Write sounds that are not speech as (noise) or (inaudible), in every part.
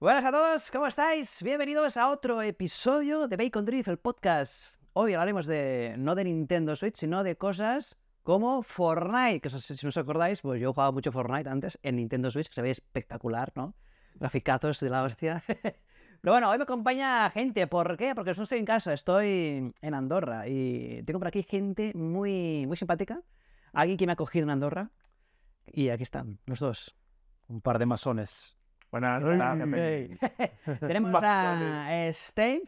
Buenas a todos, ¿cómo estáis? Bienvenidos a otro episodio de Bacon Drift, el podcast. Hoy hablaremos de no de Nintendo Switch, sino de cosas como Fortnite, que si no os acordáis, pues yo jugaba mucho Fortnite antes en Nintendo Switch, que se ve espectacular, ¿no? Graficazos de la hostia. (laughs) Pero bueno, hoy me acompaña gente, ¿por qué? Porque no estoy en casa, estoy en Andorra y tengo por aquí gente muy, muy simpática, alguien que me ha cogido en Andorra y aquí están, los dos. Un par de masones. Buenas tardes. (laughs) Tenemos a Steve.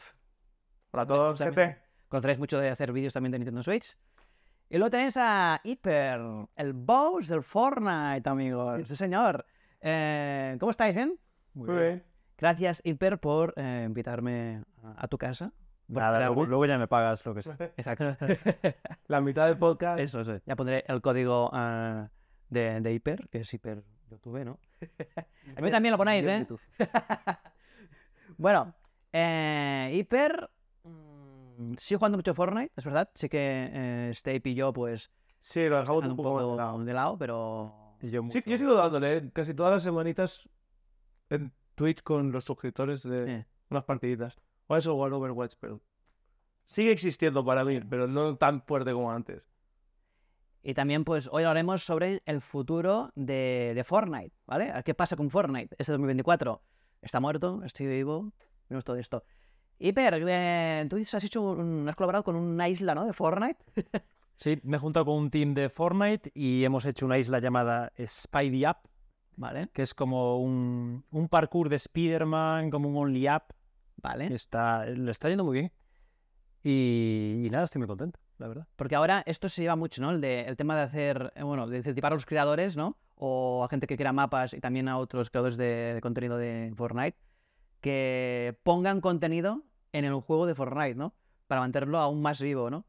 Hola a todos, gente. Conoceréis mucho de hacer vídeos también de Nintendo Switch. Y luego tenéis a Hiper, el boss del Fortnite, amigos. Sí, señor. Eh, ¿Cómo estáis, eh? Muy bien. Gracias, Hiper, por eh, invitarme a tu casa. luego, ya me pagas lo que sea. (laughs) Exacto. (laughs) La mitad del podcast. Eso, eso. Ya pondré el código eh, de, Hiper, que es Hyper YouTube, ¿no? (laughs) A mí este, también lo ponéis, ¿eh? (laughs) bueno, Hiper. Eh, mm, sigo jugando mucho Fortnite, es verdad. Sí que eh, Stape y yo, pues. Sí, lo dejamos un poco, de lado. pero. Yo, sigo dándole ¿eh? casi todas las semanitas en Twitch con los suscriptores de unas partiditas. O eso o Overwatch, pero. Sigue existiendo para mí, pero no tan fuerte como antes. Y también, pues, hoy hablaremos sobre el futuro de, Fortnite, ¿vale? Ah, ¿Qué pasa con Fortnite este 2024? ¿Está muerto? ¿Estoy vivo? Menos todo esto. Hiper, eh, tú has, has colaborado con una isla, ¿no? De Fortnite. (laughs) sí, me he juntado con un team de Fortnite y hemos hecho una isla llamada Spidey Up, ¿vale? Que es como un, parkour de Spider-Man, como un Only Up. Vale. Está, lo está yendo muy bien. y nada, estoy muy contento. Porque ahora esto se lleva mucho, ¿no? El, tema de hacer, eh, bueno, de incentivar a los creadores, ¿no? O a gente que crea mapas y también a otros creadores de, contenido de Fortnite, que pongan contenido en el juego de Fortnite, ¿no? Para mantenerlo aún más vivo, ¿no?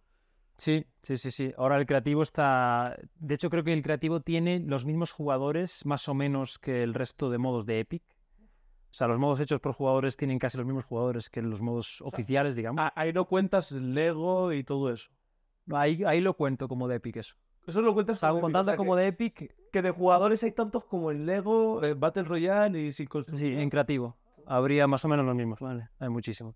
Sí, sí, sí, sí. Ahora el creativo está. De hecho, creo que el creativo tiene los mismos jugadores, más o menos, que el resto de modos de Epic. O sea, los modos hechos por jugadores tienen casi los mismos jugadores que los modos oficiales, digamos. Ahí no cuentas Lego y todo eso. Ahí, lo cuento como de Epic eso. Eso lo cuentas como, como de Epic. Que de jugadores hay tantos como en Lego, eh, Battle Royale y sin Sí, en creativo. Habría más o menos los mismos, ¿vale? Hay muchísimos.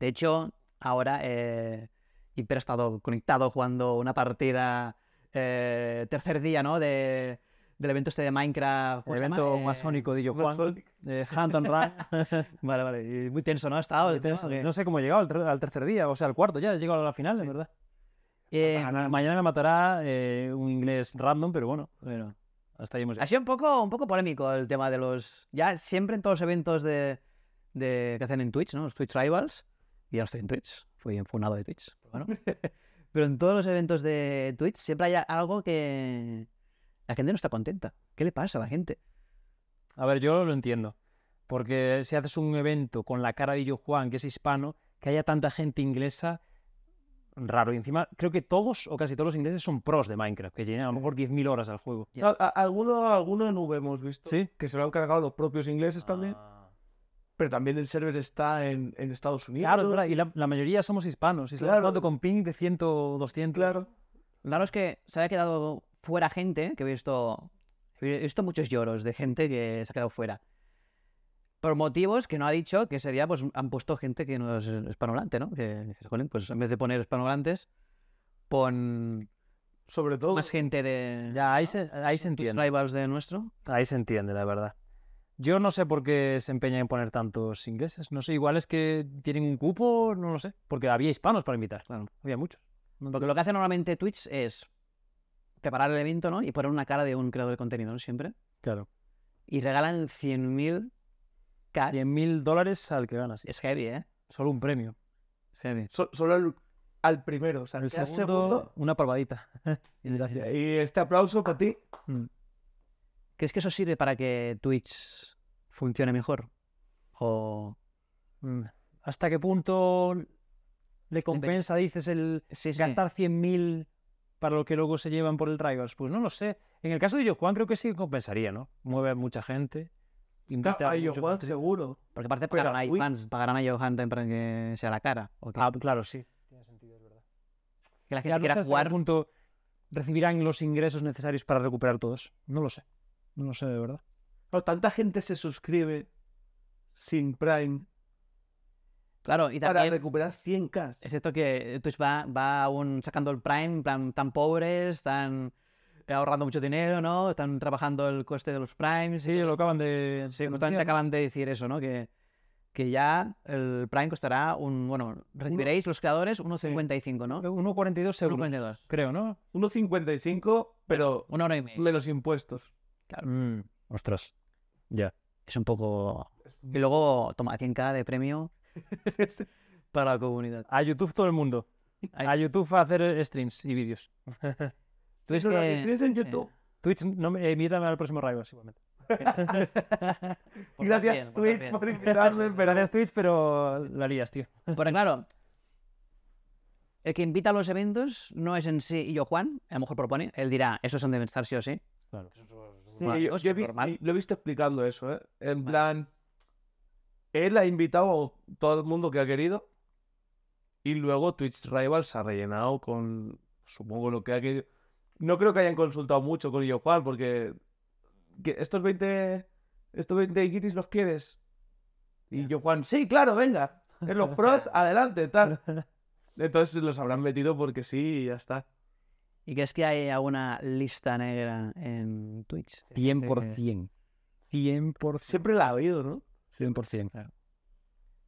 De hecho, ahora eh, ha estado conectado jugando una partida eh, tercer día, ¿no? De, del evento este de Minecraft. El evento eh, masónico, de yo, (laughs) Juan. and Run. (laughs) vale, vale. Y muy tenso, ¿no? Ha estado. ¿no? sé cómo he llegado al, tercer día, o sea, al cuarto ya. He llegado a la final, de verdad. Eh, mañana me matará eh, un inglés random, pero bueno, bueno hasta ahí hemos Ha sido un poco, un poco polémico el tema de los... Ya siempre en todos los eventos de, que hacen en Twitch, ¿no? Los Twitch Rivals. Y ahora estoy en Twitch. Fui enfunado de Twitch. Pero, bueno. (laughs) pero en todos los eventos de Twitch siempre hay algo que la gente no está contenta. ¿Qué le pasa a la gente? A ver, yo lo entiendo. Porque si haces un evento con la cara de Yo Juan, que es hispano, que haya tanta gente inglesa, raro. Y encima creo que todos o casi todos los ingleses son pros de Minecraft, que llegan a lo mejor 10.000 eh. horas al juego. alguno, en hemos visto ¿Sí? que se lo han cargado los propios ingleses también. Ah. Pero también el server está en, Estados Unidos. Claro, Y la, mayoría somos hispanos. Y claro. hablando con ping de 100, 200. Claro. Claro es que se ha quedado fuera gente, que he visto, he visto muchos lloros de gente que se ha quedado fuera por motivos que no ha dicho, que sería, pues han puesto gente que no es hispanolante, ¿no? Que dices, pues en vez de poner hispanolantes, pon... Sobre todo... Más gente de... Ya, ahí, se, ahí se entiende. rivals de nuestro. Ahí se entiende, la verdad. Yo no sé por qué se empeña en poner tantos ingleses. No sé, igual es que tienen un cupo, no lo sé. Porque había hispanos para invitar, claro. Había muchos. Porque lo que hace normalmente Twitch es preparar el evento, ¿no? Y poner una cara de un creador de contenido, ¿no? Siempre. Claro. Y regalan 100.000 100.000 mil dólares al que ganas. Es heavy, ¿eh? Solo un premio. Es heavy. solo al, primero. O sea, el segundo, una palmadita. (laughs) y, este aplauso para ti. Mm. ¿Crees que eso sirve para que Twitch funcione mejor? ¿O mm. hasta qué punto le compensa, dices, el gastar 100.000 para lo que luego se llevan por el Drivers? Pues no lo sé. En el caso de Yo Juan creo que sí compensaría, ¿no? Mueve a mucha gente invita a, Johan, seguro. Porque aparte que pagarán a, uy. fans, pagarán a Johan para que sea la cara. Ah, claro, sí. Tiene sentido, es verdad. Que la gente quiera jugar. Punto, ¿Recibirán los ingresos necesarios para recuperar todos? No lo sé. No lo sé, de verdad. Claro, tanta gente se suscribe sin Prime Claro, y también. Para recuperar 100k. Es esto que Twitch va, va aún sacando el Prime, plan, tan pobres, tan ahorrando mucho dinero, ¿no? Están trabajando el coste de los primes. Sí, lo acaban de... Sí, justamente acaban de decir eso, ¿no? Que, que ya el prime costará un... Bueno, recibiréis los creadores 1,55, ¿no? 1,42 euros, creo, ¿no? 1,55, pero... Una hora De los impuestos. Claro. Mm, ostras, ya. Es un poco... Y luego, toma, 100k de premio (laughs) para la comunidad. A YouTube todo el mundo. A YouTube a hacer streams y vídeos. (laughs) Twitch, no en Twitch, eh, me invítame al próximo Rivals igualmente. (laughs) gracias, Twitch, por invitarme. (laughs) Pero... Gracias, Twitch, pero la lías, tío. Porque claro, el que invita a los eventos no es en sí y yo, Juan, a lo mejor propone, él dirá, esos son de estar sí o sí. Claro. yo, lo he visto explicando eso, ¿eh? En plan, él ha invitado a todo el mundo que ha querido y luego Twitch Rivals ha rellenado con, supongo, lo que ha querido no creo que hayan consultado mucho con yo Juan, porque estos 20 estos 20 guiris los quieres. Y yo Juan, sí, claro, venga. En los pros, (laughs) adelante, tal. Entonces los habrán metido porque sí y ya está. ¿Y es que hay alguna lista negra en Twitch? 100%. 100%. Siempre la ha habido, ¿no? 100%. Claro.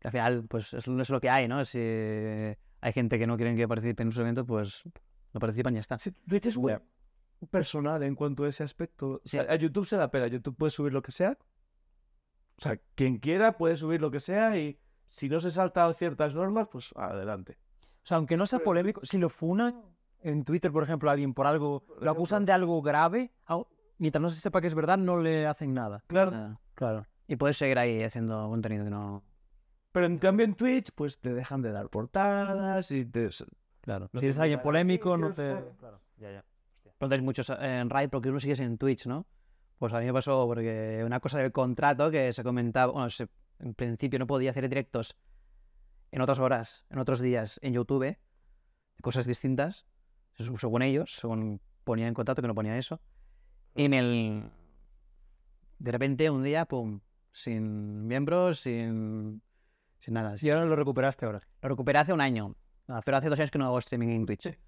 Al final, pues no es lo que hay, ¿no? Si hay gente que no quieren que participe en un evento, pues no participan y ya está. Sí, Twitch es muy personal en cuanto a ese aspecto. A, YouTube se da pena YouTube puede subir lo que sea. O sea, quien quiera puede subir lo que sea y si no se salta ciertas normas, pues adelante. O sea, aunque no sea pues polémico, si lo funan en Twitter, por ejemplo, a alguien por algo, lo acusan de algo grave, mientras no se sepa que es verdad, no le hacen nada. Claro. Nada. Claro. Y puedes seguir ahí haciendo contenido que no. Pero en cambio en Twitch, pues te dejan de dar portadas y te, Claro. No si eres alguien polémico, no te. Claro, ya, ya. No muchos eh, en RAI, porque uno sigues en Twitch, ¿no? Pues a mí me pasó porque una cosa del contrato que se comentaba, bueno, en principio no podía hacer directos en otras horas, en otros días, en YouTube, cosas distintas, según ellos, según ponía en contrato que no ponía eso. Y en el. De repente, un día, pum, sin miembros, sin, sin nada. ¿Y ahora lo recuperaste ahora? Lo recuperé hace un año pero hace dos años que no hago streaming en Twitch.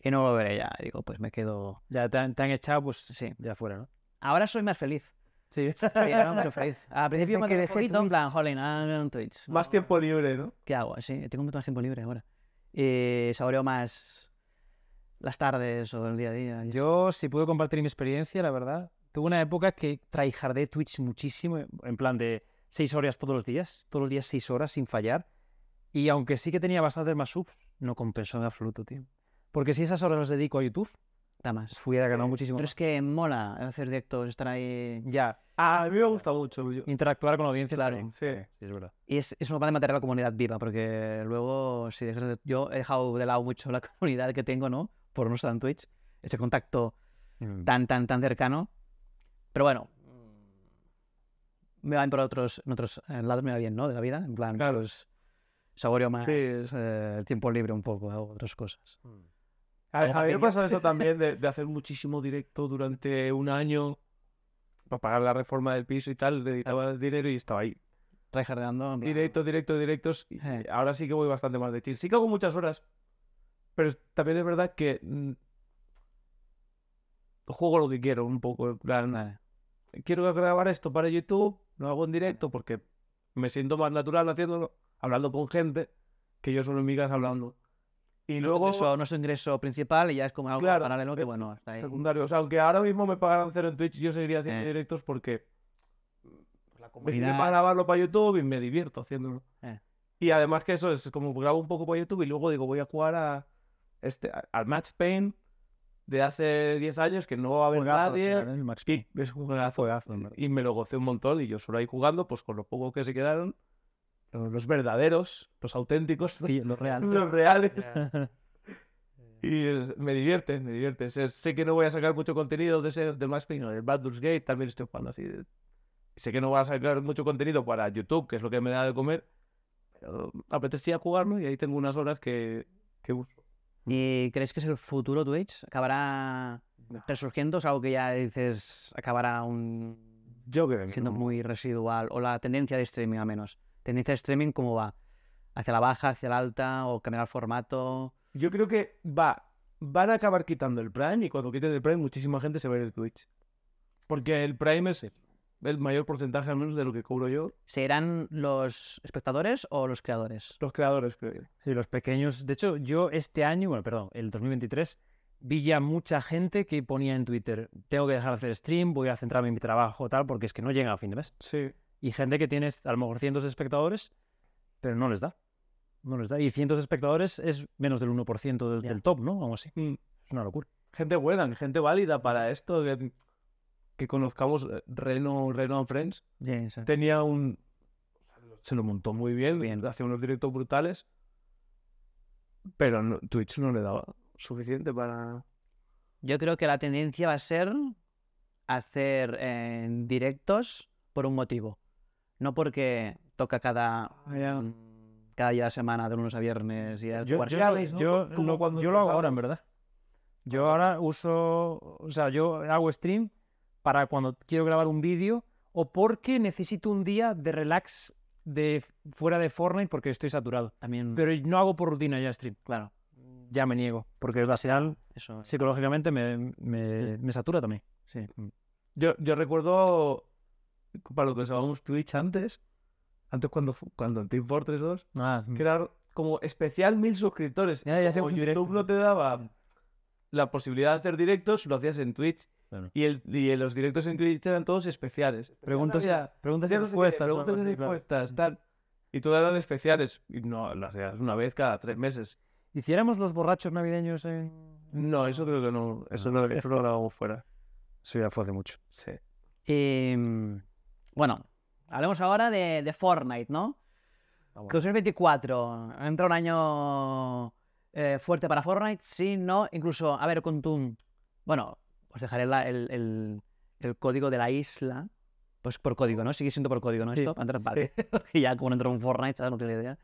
Y no lo veré ya. Digo, pues me quedo. Ya te han, echado, pues sí, ya fuera, ¿no? Ahora soy más feliz. Sí, feliz. (laughs) Al principio me quedé en plan, jolín, en ah, Twitch. Más tiempo libre, ¿no? ¿Qué hago? Sí, tengo mucho más tiempo libre ahora. Y eh, saboreo más las tardes o el día a día. Yo, si puedo compartir mi experiencia, la verdad, tuve una época que traijardé Twitch muchísimo, en plan de seis horas todos los días, todos los días seis horas sin fallar. Y aunque sí que tenía bastantes más subs, no compensó en absoluto, tío. Porque si esas horas las dedico a YouTube, da más. Fui a ganar muchísimo. Pero es que mola hacer directos, estar ahí. Ya. Ah, a mí me gusta mucho. Interactuar con la audiencia. Claro. Sí. es verdad. Y es, es una manera de mantener la comunidad viva, porque luego, si dejas Yo he dejado de lado mucho la (laughs) comunidad que tengo, ¿no? Por no estar en Twitch. Ese contacto mm. tan, tan, tan cercano. Pero bueno, me va por otros, en otros lados, me va bien, ¿no? De la vida. En plan, claro. Pues, saboreo más sí. Eh, el tiempo libre un poco, hago ¿eh? otras cosas. Mm. A, mí me pasa eso (laughs) también de, hacer muchísimo directo durante un año para pues, pagar la reforma del piso y tal, dedicaba el dinero y estaba ahí. Directo, directo, directos. Eh. Ahora sí que voy bastante más de chill. Sí que hago muchas horas, pero también es verdad que mm, juego lo que quiero un poco. quiero grabar esto para YouTube, no hago en directo porque me siento más natural haciéndolo hablando con gente que yo solo en mi casa hablando. Y luego... Eso no es ingreso principal y ya es como algo paralelo que, bueno, está ahí. Secundario. O sea, aunque ahora mismo me pagaran cero en Twitch, yo seguiría haciendo eh. directos porque... Pues la comunidad... me para grabarlo para YouTube y me divierto haciéndolo. Eh. Y además que eso es como grabo un poco para YouTube y luego digo, voy a jugar a este, al Max Payne de hace 10 años que no va a haber nadie. El Max Payne. Y, es un juegazo, y me lo gocé un montón y yo solo ahí jugando, pues con lo poco que se quedaron los verdaderos, los auténticos, los reales. Los reales. (laughs) Y me divierte, me divierte. sé que no voy a sacar mucho contenido de ese de Max Payne. de Baldur's Gate también estoy jugando así. Sé que no voy a sacar mucho contenido para YouTube, que es lo que me da de comer. Pero apetecía jugarlo y ahí tengo unas horas que, que uso. ¿Y crees que es el futuro Twitch? ¿Acabará resurgiendo? ¿Es algo que ya dices acabará un. Yo creo que. No. muy residual. O la tendencia de streaming, a menos tendencia de streaming cómo va? ¿Hacia la baja, hacia la alta o cambiar el formato? Yo creo que va. Van a acabar quitando el Prime y cuando quiten el Prime muchísima gente se va a ir Twitch. Porque el Prime es el mayor porcentaje al menos de lo que cobro yo. ¿Serán los espectadores o los creadores? Los creadores, creo yo. Sí, los pequeños. De hecho, yo este año, bueno, perdón, el 2023, vi ya mucha gente que ponía en Twitter, tengo que dejar de hacer stream, voy a centrarme en mi trabajo, tal, porque es que no llega a fin de mes. Sí. Y gente que tiene a lo mejor cientos de espectadores, pero no les da. No les da. Y cientos de espectadores es menos del 1% del, top, ¿no? Vamos así. Mm. Es una locura. Gente buena, gente válida para esto, que, conozcamos eh, Reno, Reno Friends. Tenía un... Se lo montó muy bien, hacía unos directos brutales, pero Twitch no le daba suficiente para... Yo creo que la tendencia va a ser hacer eh, directos por un motivo. No porque toca cada, ah, mm, cada semana de lunes a viernes y a yo, yo, lo, hago ahora, en verdad. Yo ahora uso, o sea, yo hago stream para cuando quiero grabar un vídeo o porque necesito un día de relax de fuera de Fortnite porque estoy saturado. También. Pero no hago por rutina ya stream. Claro. Ya me niego, porque al final psicológicamente me, me, satura también. Sí. Yo, yo recuerdo para lo que usábamos Twitch antes, antes cuando, cuando en Team Fortress 2, ah, mm. era como especial mil suscriptores. YouTube no te daba la posibilidad de hacer directos, lo hacías en Twitch. Y, el, los directos en Twitch eran todos especiales. Preguntas, y respuestas, preguntas y respuestas, tal. Y todas eran especiales. Y no, las hacías una vez cada tres meses. ¿Hiciéramos los borrachos navideños en...? No, eso creo que no. Eso ah. no, eso lo grabamos fuera. Eso ya fue hace mucho. Sí. Eh... Bueno, hablemos ahora de, Fortnite, ¿no? 2024, entra un año eh, fuerte para Fortnite, sí, no, incluso, a ver, con tu... Bueno, os dejaré el, código de la isla, pues por código, ¿no? Sigue siendo por código, ¿no? (laughs) ya como no entró un Fortnite, ¿sabes? No tengo idea.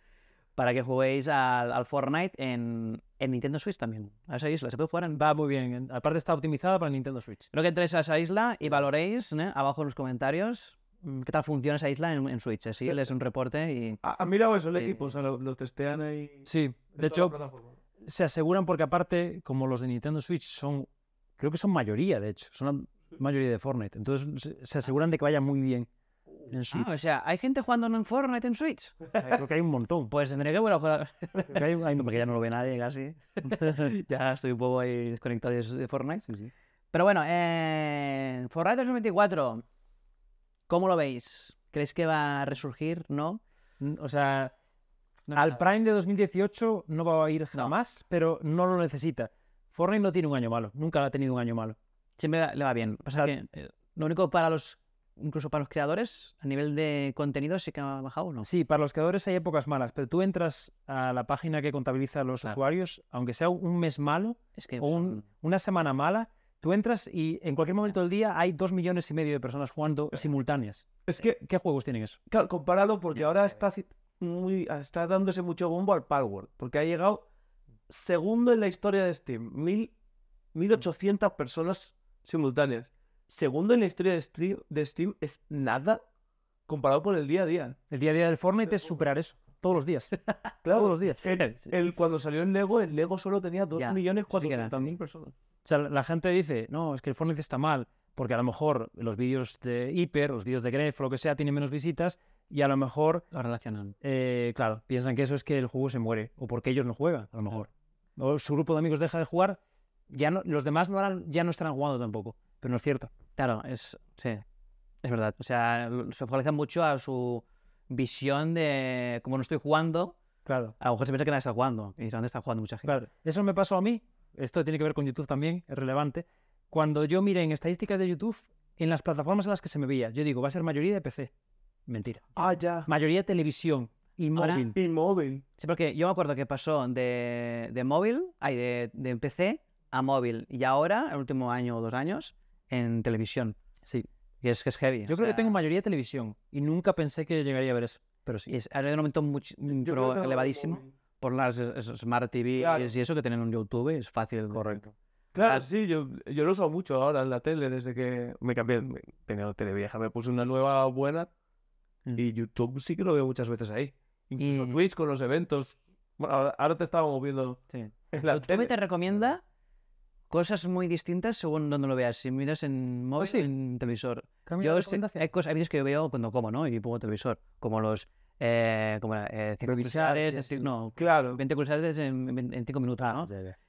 Para que juguéis al, Fortnite en, en, Nintendo Switch también. A esa isla, se puede jugar Va muy bien, aparte está optimizada para Nintendo Switch. Creo que entréis a esa isla y valoréis, ¿no? abajo en los comentarios, Mm, qué tal funciona esa isla en, Switch. Él eh, es un reporte y... ¿Han mirado eso el equipo? O sea, lo, testean ahí... Sí, de hecho, se aseguran porque aparte, como los de Nintendo Switch son... Creo que son mayoría, de hecho. Son la mayoría de Fortnite. Entonces, se aseguran de que vaya muy bien. Uh. En ah, Switch. Ah, o sea, ¿hay gente jugando en Fortnite en Switch? (laughs) Creo que hay un montón. Pues tendría que volver a jugar. hay, porque ya no lo ve nadie casi. (laughs) (laughs) ya estoy un poco ahí desconectado de Fortnite. Sí, sí. Pero bueno, en eh, Fortnite 2024. ¿Cómo lo veis? ¿Crees que va a resurgir? ¿No? O sea, al Prime de 2018 no va a ir jamás, pero no lo necesita. Fortnite no tiene un año malo, nunca ha tenido un año malo. Siempre le va bien. Eh, lo único para los, incluso para los creadores, a nivel de contenido sí que ha bajado, ¿no? Sí, para los creadores hay épocas malas, pero tú entras a la página que contabiliza a los usuarios, aunque sea un mes malo es que, o una semana mala, Tú entras y en cualquier momento del día hay dos millones y medio de personas jugando eh, simultáneas. Es eh, que, ¿Qué juegos tienen eso? Claro, compáralo porque ahora está, muy, está dándose mucho bombo al Palworld, porque ha llegado segundo en la historia de Steam, 1800 personas simultáneas. Segundo en la historia de Steam, es nada comparado con el día a día. El día a día del Fortnite es superar eso. Todos los días. (laughs) Claro, todos los días. El, cuando salió el Lego, el Lego solo tenía 2.400.000 personas. O sea, la gente dice, no, es que el Fortnite está mal, porque a lo mejor los vídeos de Hyper, los vídeos de Gref, lo que sea, tienen menos visitas y a lo mejor... Lo relacionan. Eh, claro, piensan que eso es que el juego se muere o porque ellos no juegan, a lo mejor. O su grupo de amigos deja de jugar, ya los demás no ya no estarán jugando tampoco, pero no es cierto. Claro, es, sí, es verdad. O sea, se focalizan mucho a su visión de cómo no estoy jugando. Claro. A lo mejor se piensa que nadie está jugando y dónde está jugando mucha gente. Claro. Eso me pasó a mí esto tiene que ver con YouTube también, es relevante. Cuando yo miré en estadísticas de YouTube, en las plataformas en las que se me veía, yo digo, va a ser mayoría de PC. Mentira. Ah, ya. Mayoría de televisión y móvil. Y móvil. Sí, porque yo me acuerdo que pasó de, de móvil, hay de, de PC a móvil. Y ahora, el último año o dos años, en televisión. Sí. Y es que es heavy. Yo creo que tengo mayoría de televisión y nunca pensé que llegaría a ver eso. Pero sí. es, un momento muy, elevadísimo por las eh, Smart TV y eso que tienen un YouTube, es fácil. Correcto. Claro, sí, yo, yo lo uso mucho ahora en la tele, desde que me cambié, me, tenía tele vieja, me puse una nueva buena mm. y YouTube sí que lo veo muchas veces ahí. Incluso Twitch con los eventos. ahora, te estaba moviendo. Sí. (laughs) En la te recomienda cosas muy distintas según donde lo veas. Si miras en móvil, en televisor. Yo, hay, cosas, que yo veo cuando como, ¿no? Y pongo televisor, como los eh, como eh, ¿cómo claro. 20 curiosidades en, en minutos, ah, ¿no?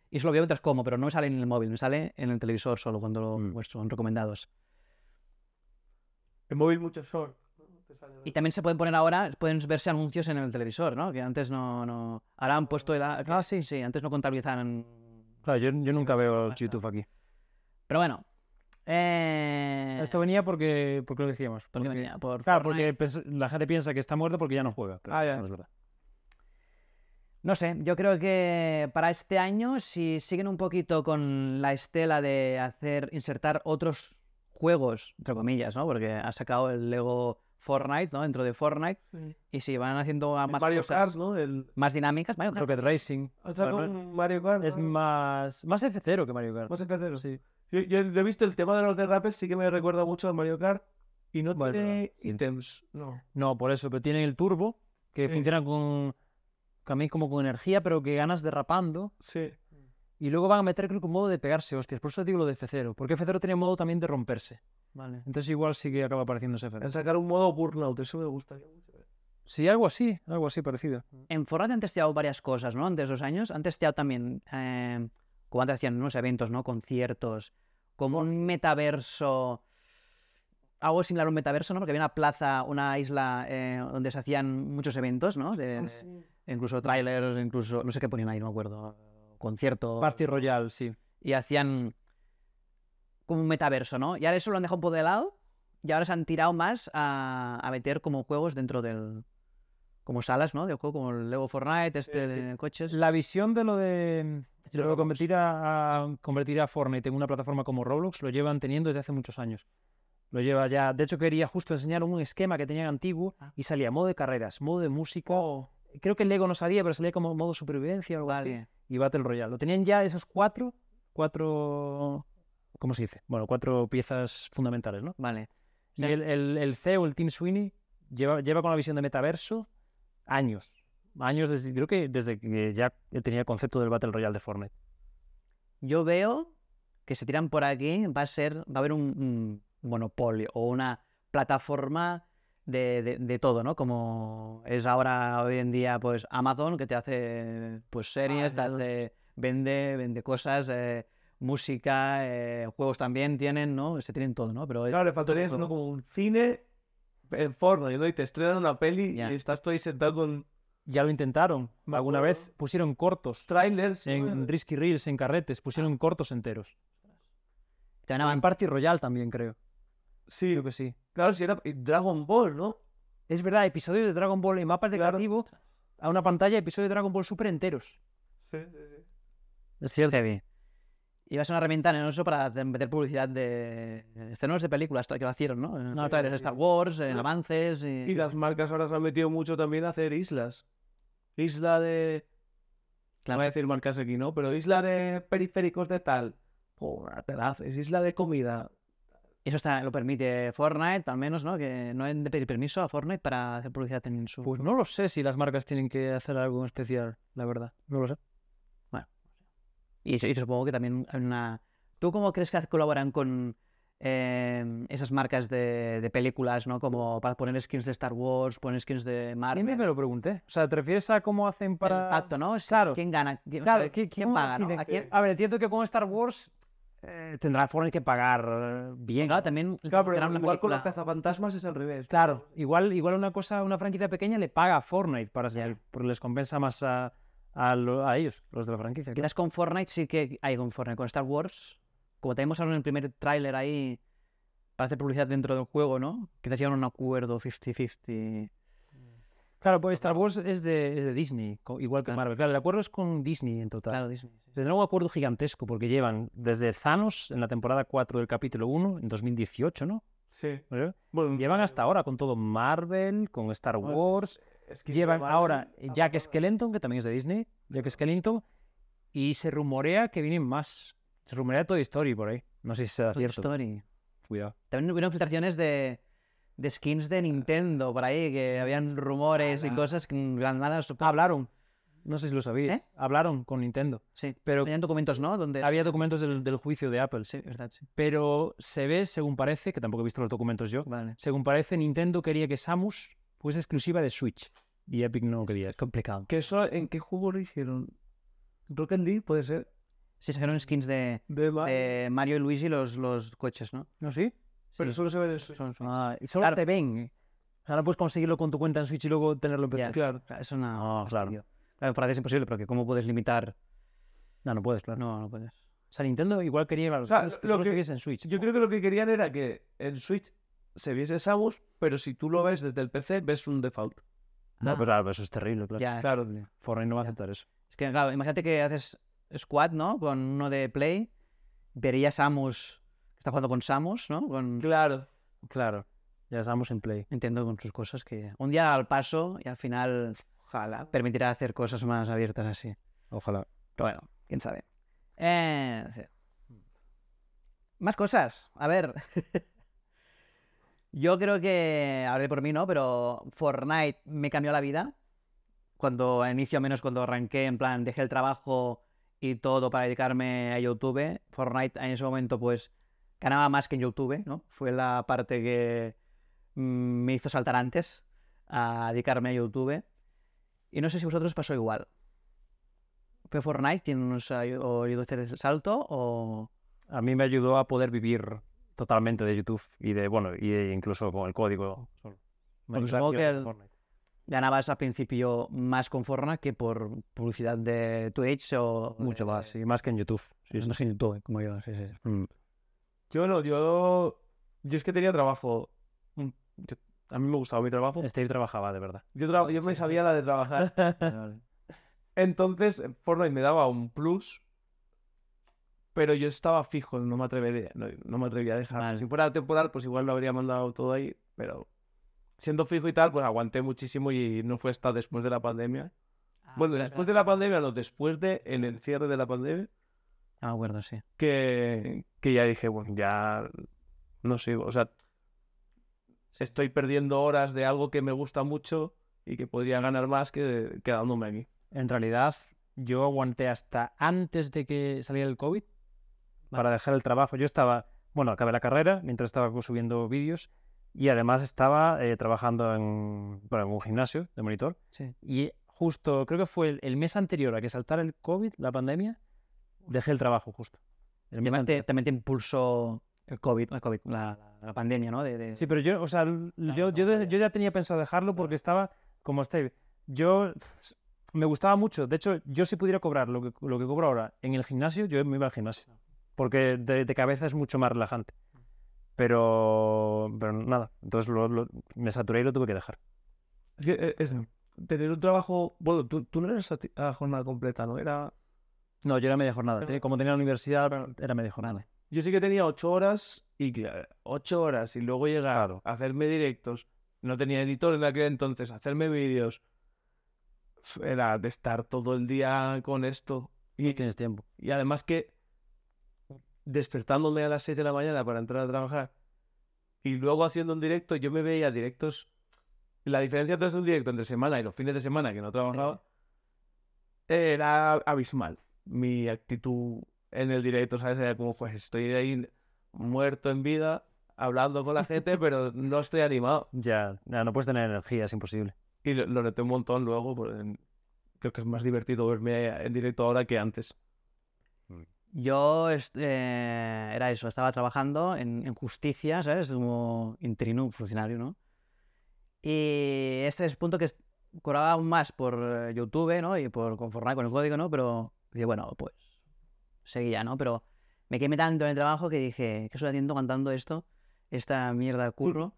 Y eso lo veo mientras como, pero no me sale en el móvil, me sale en el televisor solo cuando lo, mm. son recomendados. en móvil mucho son Y también se pueden poner ahora, pueden verse anuncios en el televisor, ¿no? Que antes no, no... Ahora han puesto... La... Claro, ah, sí, sí, antes no contabilizaban... Claro, yo, yo nunca veo el YouTube aquí. Pero bueno, eh, Esto venía porque, porque lo decíamos. claro, porque la gente piensa que está muerto porque ya no juega. Ah, no es verdad. No sé, yo creo que para este año, si siguen un poquito con la estela de hacer, insertar otros juegos, entre comillas, ¿no? Porque ha sacado el Lego Fortnite, ¿no? Dentro de Fortnite. Y si van haciendo más Kart, Más dinámicas, Mario Kart. Rocket Racing. Mario Kart. Es más, más F0 que Mario Kart. Más F0, sí. Yo, he visto el tema de los derrapes, sí que me recuerda mucho al Mario Kart y no bueno, tiene no. por eso, pero tienen el turbo, que funciona con. también como con energía, pero que ganas derrapando. Sí. Y luego van a meter, creo que un modo de pegarse hostias. Por eso digo lo de F0, porque F0 tenía modo también de romperse. Vale. Entonces igual sí que acaba apareciendo ese f En sacar un modo burnout, eso me gustaría mucho. ¿eh? Sí, algo así, algo así parecido. Mm. En Fortnite han testeado varias cosas, ¿no? Antes de esos años. Han testeado también, eh, como antes hacían unos eventos, ¿no? Conciertos, como un metaverso algo similar a un metaverso, ¿no? Porque había una plaza, una isla eh, donde se hacían muchos eventos, ¿no? Ah, incluso trailers, incluso, no sé qué ponían ahí, no me acuerdo, conciertos. Party Royal, sí. Y hacían como un metaverso, ¿no? Y ahora eso lo han dejado un poco de lado y ahora se han tirado más a meter como juegos dentro del, como salas, ¿no? De como el Lego Fortnite, este eh, coches. La visión de lo de, de lo convertir a, convertir a Fortnite en una plataforma como Roblox lo llevan teniendo desde hace muchos años. Lo lleva ya. De hecho, quería justo enseñar un esquema que tenían antiguo ah. y salía modo de carreras, modo de música. Oh. Creo que el Lego no salía, pero salía como modo supervivencia o algo así. Y Battle Royale. Lo tenían ya esos cuatro, cuatro. ¿Cómo se dice? Bueno, cuatro piezas fundamentales, ¿no? Vale. y el, el, el CEO, el Team Sweeney, lleva, lleva con la visión de metaverso años. Años, desde, creo que desde que ya tenía el concepto del Battle Royale de Fortnite. Yo veo que se tiran por aquí, va a ser, va a haber un, monopolio o una plataforma de, todo, ¿no? Como es ahora hoy en día, pues Amazon, que te hace pues series, vende, vende cosas, eh, música, eh, juegos también tienen, ¿no? Se tienen todo, ¿no? Pero claro, le faltaría Como un cine en forno, ¿no? Y te estrenan una peli y estás tú ahí sentado con... Ya lo intentaron. Alguna vez pusieron cortos. Trailers. En Risky Reels, en carretes, pusieron cortos enteros. Te en Party Royal también, creo. Sí. Creo que sí. Claro, si era Dragon Ball, ¿no? Es verdad, episodios de Dragon Ball en mapas de claro. a una pantalla, episodios de Dragon Ball super enteros. Sí, sí, sí. Es cierto. bien a ser una herramienta en eso para meter publicidad de escenarios de películas que lo hicieron, ¿no? no, de Star Wars, en avances. Y... y... las marcas ahora se han metido mucho también a hacer islas. Isla de. No voy a decir marcas aquí, ¿no? Pero isla de periféricos de tal. Porra, te la haces. Isla de comida. Eso está, lo permite Fortnite, al menos, ¿no? Que no han de pedir permiso a Fortnite para hacer publicidad en su. Pues no lo sé si las marcas tienen que hacer algo especial, la verdad. No lo sé. Y, supongo que también hay una... ¿Tú cómo crees que colaboran con em, esas marcas de, películas, ¿no? Como para poner skins de Star Wars, poner skins de Marvel. También me lo pregunté. O sea, ¿te refieres a cómo hacen para...? El ¿no? Claro. ¿Quién gana? ¿Quién, claro, quién? paga a ver, entiendo que con Star Wars eh, tendrá Fortnite que pagar eh, bien. Claro, también... Claro, pero igual con los cazapantasmas es al revés. Claro, igual, igual una cosa, una franquicia pequeña le paga a Fortnite para ser... Porque les compensa más a a, ellos, los de la franquicia. Quizás con Fortnite sí que hay con Fortnite, con Star Wars, como tenemos ahora en el primer tráiler ahí para hacer publicidad dentro del juego, ¿no? Quizás llevan un acuerdo 50-50. Claro, pues Star Wars es de, es de Disney, igual que Marvel. Claro, el acuerdo es con Disney en total. Claro, Disney. un acuerdo gigantesco porque llevan desde Thanos en la temporada 4 del capítulo 1, en 2018, ¿no? Sí. ¿Eh? llevan eh, hasta ahora con todo Marvel, con Star Wars. Llevan ahora eh, Jack Skellington, que también es de Disney, Jack Skellington, y se rumorea que vienen más. Se rumorea todo Story por ahí. No sé si se cierto. Story. Cuidado. También hubo filtraciones de, skins de Nintendo por ahí, que habían rumores y cosas que nada Hablaron. No sé si lo sabéis. ¿Eh? Hablaron con Nintendo. Sí. Pero Habían documentos, ¿no? Donde... Había documentos del, juicio de Apple. Sí, verdad, sí. Pero se ve, según parece, que tampoco he visto los documentos yo, según parece, Nintendo quería que Samus pues exclusiva de Switch. Y Epic no quería. Es complicado. eso, ¿En qué juego lo hicieron? ¿Rock and D? puede ser? Sí, sacaron skins de, Mario y Luigi los, los coches, ¿no? ¿No ¿Ah, sí? Pero solo se ve de Switch. Ah, solo te ven. ¿eh? O sea, no puedes conseguirlo con tu cuenta en Switch y luego tenerlo en PC. Claro. Eso no. Ah, claro. para ti es imposible, pero ¿cómo puedes limitar? No, no puedes, claro. No, no puedes. O sea, Nintendo igual quería lo que, en Switch. Yo creo que lo que querían era que en Switch se viese Samus, pero si tú lo ves desde el PC, ves un default. No, ah. pero claro, eso es terrible, claro. Ya, claro, no va a aceptar eso. Es que, claro, imagínate que haces squad, ¿no? Con uno de Play, vería Samus, que está jugando con Samus, ¿no? Con... Claro, claro. Ya estamos en Play. Entiendo con sus cosas que un día al paso y al final ojalá permitirá hacer cosas más abiertas así. Ojalá. Pero bueno, quién sabe. Eh, más cosas. A ver. (laughs) Yo creo que, ahora por mí no, pero Fortnite me cambió la vida. Cuando al inicio, menos cuando arranqué, en plan, dejé el trabajo y todo para dedicarme a YouTube. Fortnite en ese momento, pues, ganaba más que en YouTube, ¿no? Fue la parte que mm, me hizo saltar antes a dedicarme a YouTube. Y no sé si vosotros pasó igual. ¿Fue Fortnite quien os ayudó a hacer ese salto o...? A mí me ayudó a poder vivir totalmente de YouTube y de, bueno, y incluso con el código. me supongo que ganabas al principio más con Fortnite que por publicidad de Twitch o... Mucho más, y más que en YouTube. en YouTube, como yo, sí, sí. Mm. Yo no, yo... Yo es que tenía trabajo. Mm, a mí me gustaba mi trabajo. Steve trabajaba, de verdad. Yo, yo me sabía la de trabajar. (laughs) Entonces, Fortnite me daba un plus pero yo estaba fijo, no me atrevería, no, me atrevía a dejar. Si fuera temporal, pues igual lo habría mandado todo ahí, pero siendo fijo y tal, pues aguanté muchísimo y no fue hasta después de la pandemia. Ah, bueno, pues después de la pandemia, no, después de, en el cierre de la pandemia. Ah, me acuerdo, sí. Que, que ya dije, bueno, ya no sigo, o sea, estoy perdiendo horas de algo que me gusta mucho y que podría ganar más que quedándome aquí. En realidad, yo aguanté hasta antes de que saliera el COVID para dejar el trabajo. Yo estaba, bueno, acabé la carrera mientras estaba subiendo vídeos y además estaba eh, trabajando en, bueno, en, un gimnasio de monitor. Sí. Y justo, creo que fue el, mes anterior a que saltara el COVID, la pandemia, dejé el trabajo justo. El también te impulsó el COVID, la, pandemia, ¿no? Sí, pero yo, o sea, ah, yo, yo, ya tenía pensado dejarlo porque estaba como Steve. Yo me gustaba mucho. De hecho, yo si pudiera cobrar lo que, lo que cobro ahora en el gimnasio, yo me iba al gimnasio porque de, cabeza es mucho más relajante. Pero, pero nada, entonces me saturé y lo tuve que dejar. Es que eh, tener un trabajo, bueno, tú, no eras a, jornada completa, ¿no? Era... No, yo era media jornada. Como tenía la universidad, era media jornada. Yo sí que tenía ocho horas y horas y luego llegar a hacerme directos. No tenía editor en aquel entonces, hacerme vídeos. Era de estar todo el día con esto. Y tienes tiempo. Y además que despertándome a las 6 de la mañana para entrar a trabajar y luego haciendo un directo, yo me veía directos. La diferencia entre un directo entre semana y los fines de semana que no trabajaba era abismal. Mi actitud en el directo, ¿sabes? Era como, pues estoy ahí muerto en vida, hablando con la gente, pero no estoy animado. Ya, no, no puedes tener energía, es imposible. Y lo, lo un montón luego. Creo que es más divertido verme en directo ahora que antes. Yo eh, era eso, estaba trabajando en, justicia, ¿sabes? Como interino, funcionario, ¿no? Y este es el punto que cobraba aún más por eh, YouTube, ¿no? Y por conformar con el código, ¿no? Pero dije, bueno, pues seguía, ¿no? Pero me quemé tanto en el trabajo que dije, ¿qué estoy haciendo cantando esto? Esta mierda de curro, mm.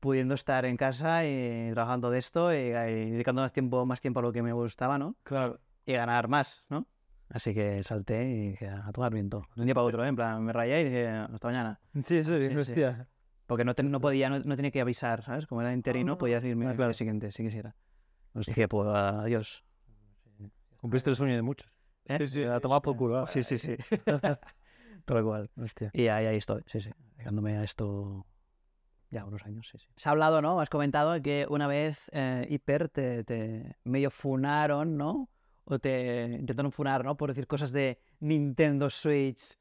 pudiendo estar en casa y trabajando de esto y, dedicando más tiempo, más tiempo a lo que me gustaba, ¿no? Claro. Y ganar más, ¿no? Así que salté y dije, a tomar viento. un día para otro, ¿eh? en plan, me rayé y dije, hasta mañana. Sí, sí, hostia. Porque no, no podía, no, tenía que avisar, ¿sabes? Como era interino, podía seguirme ah, el siguiente, si quisiera. Hostia. Pues dije, pues adiós. Cumpliste el sueño de muchos. ¿Eh? Sí, sí. La tomado por culo. Sí, sí, sí. ¿eh? (laughs) Todo igual, Hostia. Y ahí, ahí estoy, sí, sí. Dejándome a esto ya unos años, sí, sí. Se ha hablado, ¿no? Has comentado que una vez eh, Hiper te medio funaron, ¿no? o te intentaron funar, ¿no? Por decir cosas de Nintendo Switch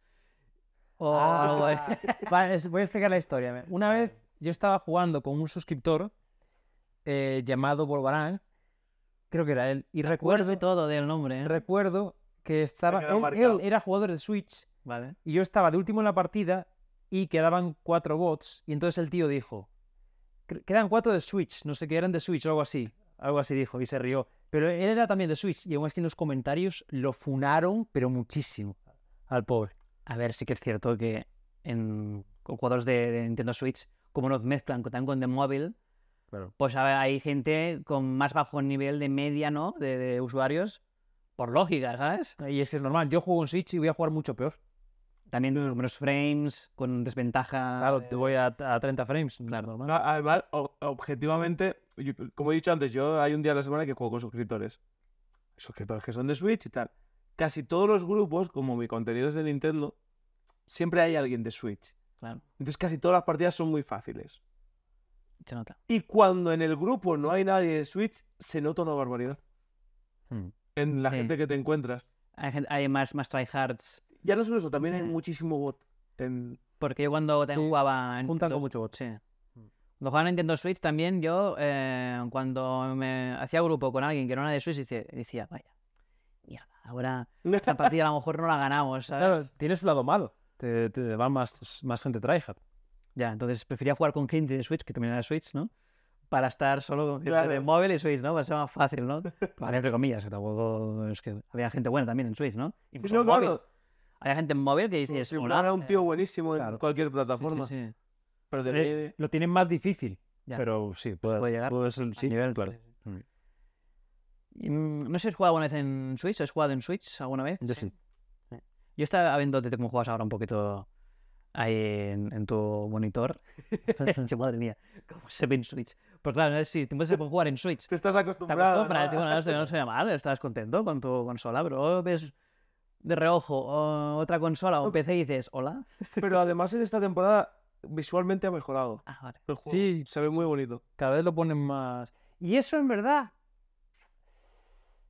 o ah. (laughs) voy a explicar la historia. Una vez yo estaba jugando con un suscriptor eh, llamado Bolvarán. creo que era él, y recuerdo... todo del nombre, ¿eh? Recuerdo que estaba... Él, era jugador de Switch vale. y yo estaba de último en la partida y quedaban cuatro bots y entonces el tío dijo, quedan cuatro de Switch, no sé qué eran de Switch o algo así, algo así dijo y se rió. Pero él era también de Switch y aún que en los comentarios lo funaron, pero muchísimo al pobre. A ver, sí que es cierto que en con jugadores de, Nintendo Switch, como nos mezclan tan con de móvil, pues hay gente con más bajo nivel de media, ¿no? De, usuarios, por lógica, ¿sabes? Y es que es normal. Yo juego en Switch y voy a jugar mucho peor. También con menos frames, con desventaja. Claro, te voy a, a 30 frames. Claro, normal. además, objetivamente, como he dicho antes, yo hay un día a la semana que juego con suscriptores. Suscriptores que son de Switch y tal. Casi todos los grupos, como mi contenido es de Nintendo, siempre hay alguien de Switch. Claro. Entonces casi todas las partidas son muy fáciles. Se nota. Y cuando en el grupo no hay nadie de Switch, se nota una barbaridad. Hmm. En la gente que te encuentras. Hay, más, más tryhards. Ya no solo eso, también hay eh. muchísimo bot. Porque yo cuando te jugaba... En... tanto mucho bot. Sí. No jugaba en Nintendo Switch también yo, eh, cuando me hacía grupo con alguien que no era de Switch, decía, vaya, mierda, ahora (laughs) esta partida a lo mejor no la ganamos, ¿sabes? Claro, tienes el lado malo, te, va más, más gente tryhard. Ya, entonces prefería jugar con gente de Switch, que también era de Switch, ¿no? Para estar solo con de móvil y Switch, ¿no? Para pues ser más fácil, ¿no? (laughs) Vale, entre comillas, que tampoco es que había gente buena también en Switch, ¿no? Incluso sí, móvil. Había gente en móvil que dice... Sí, un tío eh, buenísimo en cualquier plataforma. sí. Pero eh, lo tienen más difícil. Pero sí, pues puede, llegar. Puede ser, nivel, claro. Mm. Mm, no sé si has jugado alguna vez en Switch. ¿Has jugado en Switch alguna vez? Yo sí. Yo estaba viéndote cómo juegas ahora un poquito ahí en, tu monitor. (laughs) Madre mía, cómo se ve en Switch. Pues claro, sí, si te puedes jugar en Switch. Te estás acostumbrado. Te ¿no? Bueno, no, se ve mal, estás contento con tu consola, pero ves de reojo otra consola o PC y dices, hola. Pero además en esta temporada visualmente ha mejorado. sí, se ve muy bonito. Cada vez lo ponen más. Y eso en verdad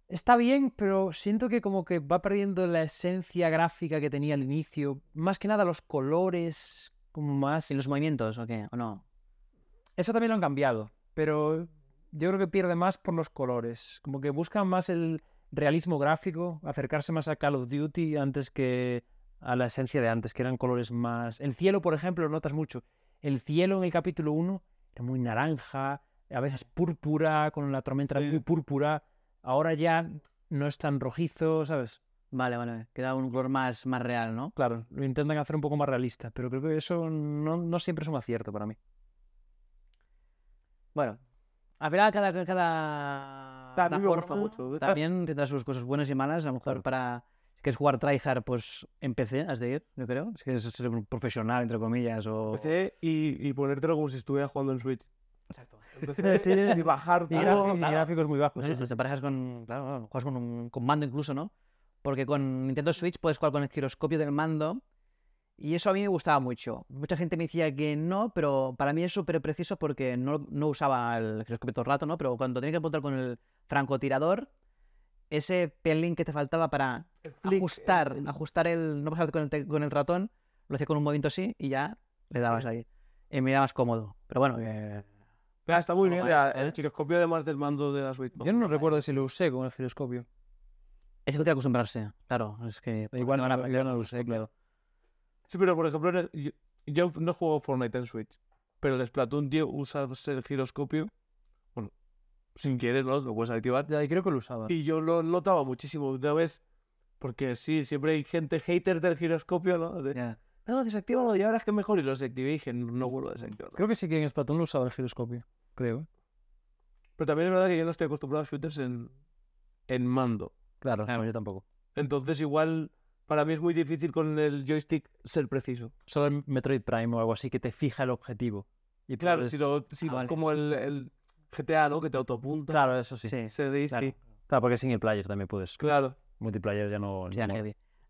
está bien, pero siento que como que va perdiendo la esencia gráfica que tenía al inicio. Más que nada los colores, como más... ¿Y los movimientos o qué? ¿O no? Eso también lo han cambiado, pero yo creo que pierde más por los colores. Como que buscan más el realismo gráfico, acercarse más a Call of Duty antes que a la esencia de antes, que eran colores más... El cielo, por ejemplo, lo notas mucho. El cielo en el capítulo 1 era muy naranja, a veces púrpura, con la tormenta muy púrpura. Ahora ya no es tan rojizo, ¿sabes? Vale, vale, queda un color más, más real, ¿no? Claro, lo intentan hacer un poco más realista, pero creo que eso no, siempre es un acierto para mí. Bueno, al final cada, cada, mucho. también tendrá sus cosas buenas y malas, a lo mejor para que es jugar tryhard, pues en PC has de ir, yo creo. Es que es ser un profesional, entre comillas, o... PC y, y ponértelo como si estuviera jugando en Switch. Exacto. y bajar (laughs) gráficos muy bajos. te parejas con... Claro, juegas con con mando incluso, ¿no? Porque con Nintendo Switch puedes jugar con el giroscopio del mando y eso a mí me gustaba mucho. Mucha gente me decía que no, pero para mí es súper preciso porque no, no usaba el giroscopio todo el rato, ¿no? Pero cuando tenía que apuntar con el francotirador, ese pelín que te faltaba para ajustar, ajustar el no pasarte con el, con el ratón, lo hacía con un movimiento así y ya le dabas ahí. Y me más cómodo. Pero bueno, ah, está muy bien. el ¿eh? giroscopio además del mando de la Switch. Yo no recuerdo si lo usé con el giroscopio. Eso que que acostumbrarse, claro. Es que igual no, no lo usé, claro. Sí, pero por ejemplo, yo, no juego Fortnite en Switch, pero el Splatoon 10 usa el giroscopio sin quieres, Lo puedes activar. Ya, y creo que lo usaba. Y yo lo notaba muchísimo. Una vez, porque sí, siempre hay gente hater del giroscopio, ¿no? De, No, desactívalo y ahora es que mejor. Y lo desactivé y dije, no, vuelvo a desactivarlo. Creo que sí que en Splatoon lo usaba el giroscopio, creo. ¿eh? Pero también es verdad que yo no estoy acostumbrado a shooters en, en mando. Claro, yo tampoco. Entonces, igual, para mí es muy difícil con el joystick ser preciso. Solo en Metroid Prime o algo así que te fija el objetivo. Y claro, si, lo, ah, como el GTA, ¿no? Que te autopunta. Claro, eso sí. Sí, CD, claro. porque Claro, porque player también puedes. Claro. Multiplayer ya no. Ya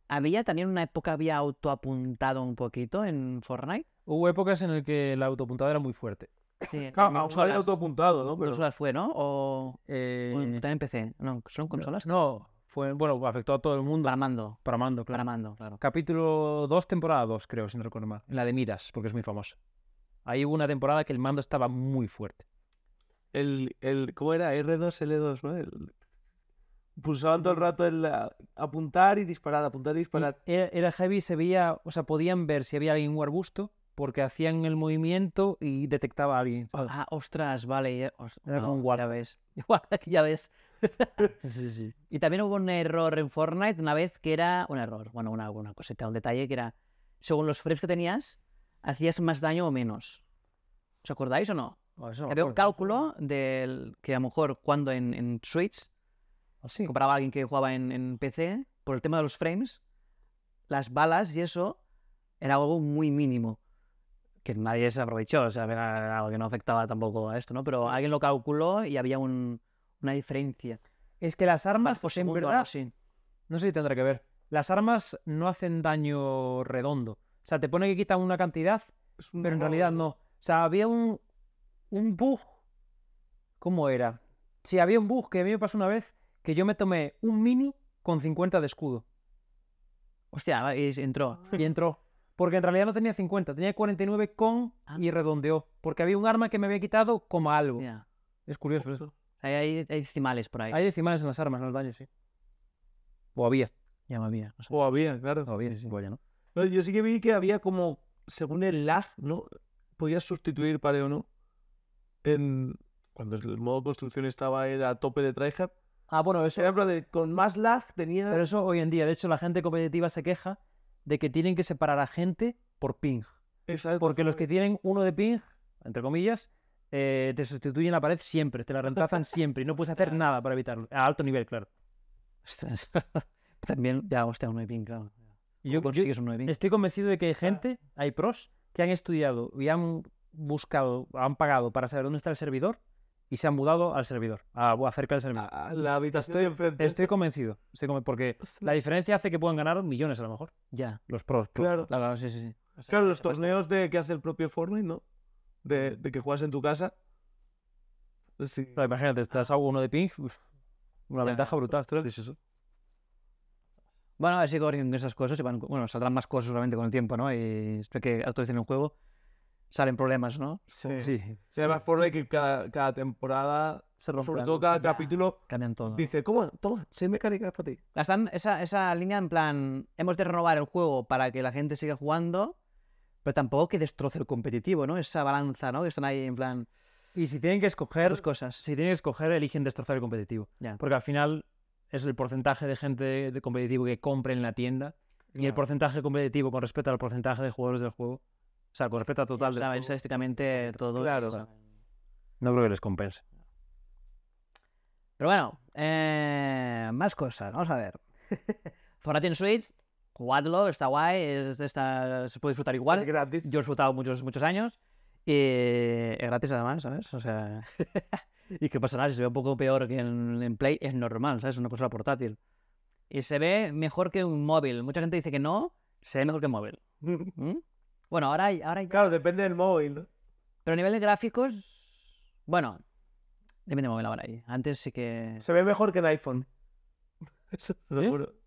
¿Había también una época había autoapuntado un poquito en Fortnite? Hubo épocas en las que el autoapuntado era muy fuerte. Sí, claro, usaba el autoapuntado, ¿no? Pero... ¿Consolas fue, no? O, eh, también empecé. No, ¿son consolas? No, fue, bueno, afectó a todo el mundo. Para mando. Para mando, claro. Para mando, claro. Capítulo 2, temporada 2, creo, si no recuerdo mal. En La de Miras, porque es muy famosa. Ahí hubo una temporada que el mando estaba muy fuerte. El, el, ¿Cómo era? R2L2, ¿no? pulsaban todo el rato el apuntar y disparar, apuntar y disparar. Era, heavy, se veía, o sea, podían ver si había alguien en un arbusto porque hacían el movimiento y detectaba a alguien. Ah, ah ostras, vale. era ah, ya ves. (laughs) ya ves. (laughs) Y también hubo un error en Fortnite una vez que era. Un error, bueno, una, una cosita, un detalle que era. Según los frames que tenías, hacías más daño o menos. ¿Os acordáis o no? había un cálculo del que a lo mejor cuando en, Switch ah, sí. compraba a alguien que jugaba en, PC, por el tema de los frames, las balas y eso era algo muy mínimo. Que nadie se aprovechó, o sea, era algo que no afectaba tampoco a esto, ¿no? Pero alguien lo calculó y había una diferencia. Es que las armas, no sé si tendrá que ver. Las armas no hacen daño redondo. O sea, te pone que quitan una cantidad, pero en realidad no. O sea, había un, un bug. ¿Cómo era? Si sí, había un bug que a mí me pasó una vez que yo me tomé un mini con 50 de escudo. Hostia, entró. Ah. Y entró. Porque en realidad no tenía 50, tenía 49 con ah. y redondeó. Porque había un arma que me había quitado como algo. Es curioso eso. Hay, decimales por ahí. Hay decimales en las armas, en los daños, sí. O había. Ya no había. O había, claro. O había, ¿no? Yo sí que vi que había como, según el lag, ¿no? Podías sustituir o ¿no? en, cuando el modo construcción estaba a tope de tryhard. Ah, bueno, eso. ejemplo de, con más lag tenía. Pero eso hoy en día, de hecho, la gente competitiva se queja de que tienen que separar a gente por ping. Exacto. Porque los que tienen uno de ping, entre comillas, eh, te sustituyen la pared siempre, te la reemplazan (laughs) siempre y no puedes hacer nada para evitarlo. A alto nivel, claro. (laughs) También, ya, hostia, uno de ping, claro. Yo, es un ping? estoy convencido de que hay gente, hay pros, que han estudiado y han buscado, han pagado para saber dónde está el servidor y se han mudado al servidor, a, acerca del servidor. la Estoy convencido, porque la diferencia hace que puedan ganar millones a lo mejor. Ya. Los pros. Claro. los torneos de que hace el propio Fortnite, ¿no? De, mm. que juegas en tu casa. Pues sí. imagínate, estás a uno de ping, una ventaja brutal. Bueno, a ver si corren esas cosas. bueno, saldrán más cosas solamente con el tiempo, ¿no? Y espero que actualicen el juego salen problemas, ¿no? Sí. Se va fuerte que cada, temporada, se rompe sobre todo cada capítulo, cambian todo. Dice, ¿cómo? Toma, seis mecánicas para ti. esa, esa línea en plan, hemos de renovar el juego para que la gente siga jugando, pero tampoco que destroce el competitivo, ¿no? Esa balanza, ¿no? Que están ahí en plan... Y si tienen que escoger... Dos cosas. Si tienen que escoger, eligen destrozar el competitivo. Porque al final es el porcentaje de gente de competitivo que compre en la tienda y el porcentaje competitivo con respecto al porcentaje de jugadores del juego o sea, con respeto total. Saben estadísticamente todo. Claro. No creo que les compense. Pero bueno, eh, más cosas. Vamos a ver. (laughs) Fortnite en Switch, jugadlo, está guay. Es, se puede disfrutar igual. Es gratis. Yo he disfrutado muchos, muchos años. Y es gratis además, ¿sabes? O sea. (laughs) y que pasa nada, si se ve un poco peor que en, Play, es normal, ¿sabes? Es una cosa portátil. Y se ve mejor que un móvil. Mucha gente dice que no, se ve mejor que un móvil. (laughs) ¿Mm? Bueno, ahora hay, ahora hay... Claro, depende del móvil, Pero a nivel de gráficos, bueno, depende del móvil ahora ahí. Eh. Antes sí que... Se ve mejor que en iPhone. (laughs) Eso, lo seguro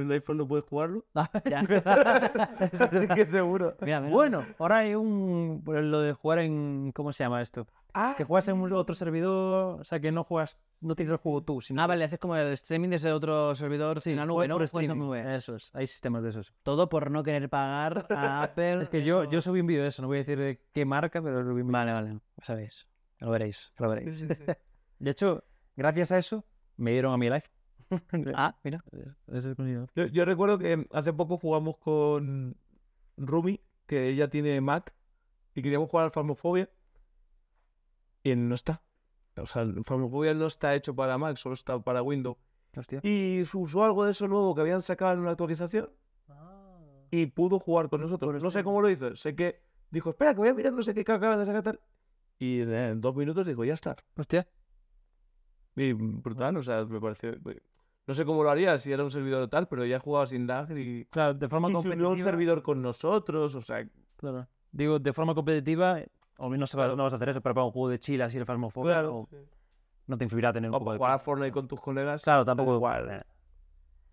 en el iPhone no puedes jugarlo. (laughs) Ah, que seguro. Bueno, ahora hay un. Lo de jugar en. ¿Cómo se llama esto? Ah, que juegas en otro servidor, o sea, que no juegas. No tienes el juego tú, sino. Ah, vale, haces como el streaming de ese otro servidor sin sí, la nube, ¿no? hay sistemas de esos. Todo por no querer pagar a (laughs) Apple. es que yo, yo subí un vídeo de eso, no voy a decir de qué marca, pero Vale, vale, sabéis. Lo veréis, lo veréis. (laughs) de hecho, gracias a eso me dieron a mi live (laughs) ah, mira. Yo, recuerdo que em, hace poco jugamos con Rumi, que ella tiene Mac, y queríamos jugar al Farmophobia. y no está. O sea, el Farmophobia no está hecho para Mac, solo está para Windows. Hostia. Y usó algo de eso nuevo que habían sacado en una actualización ah. y pudo jugar con nosotros. Pues no sé cómo lo hizo. Sé que dijo, espera, que voy a mirar, no sé qué acaba de sacar tal. Y en dos minutos dijo, ya está. Hostia. Y brutal, o sea, me pareció. No sé cómo lo haría si era un servidor tal, pero ya jugado sin lag y. Claro, de forma (laughs) competitiva. un servidor con nosotros, o sea. Claro. Digo, de forma competitiva, o no, no vas a hacer eso, pero para un juego de Chile así el farmofobia... No te influirá tener un jugar a Fortnite con tus colegas. Claro, tampoco igual.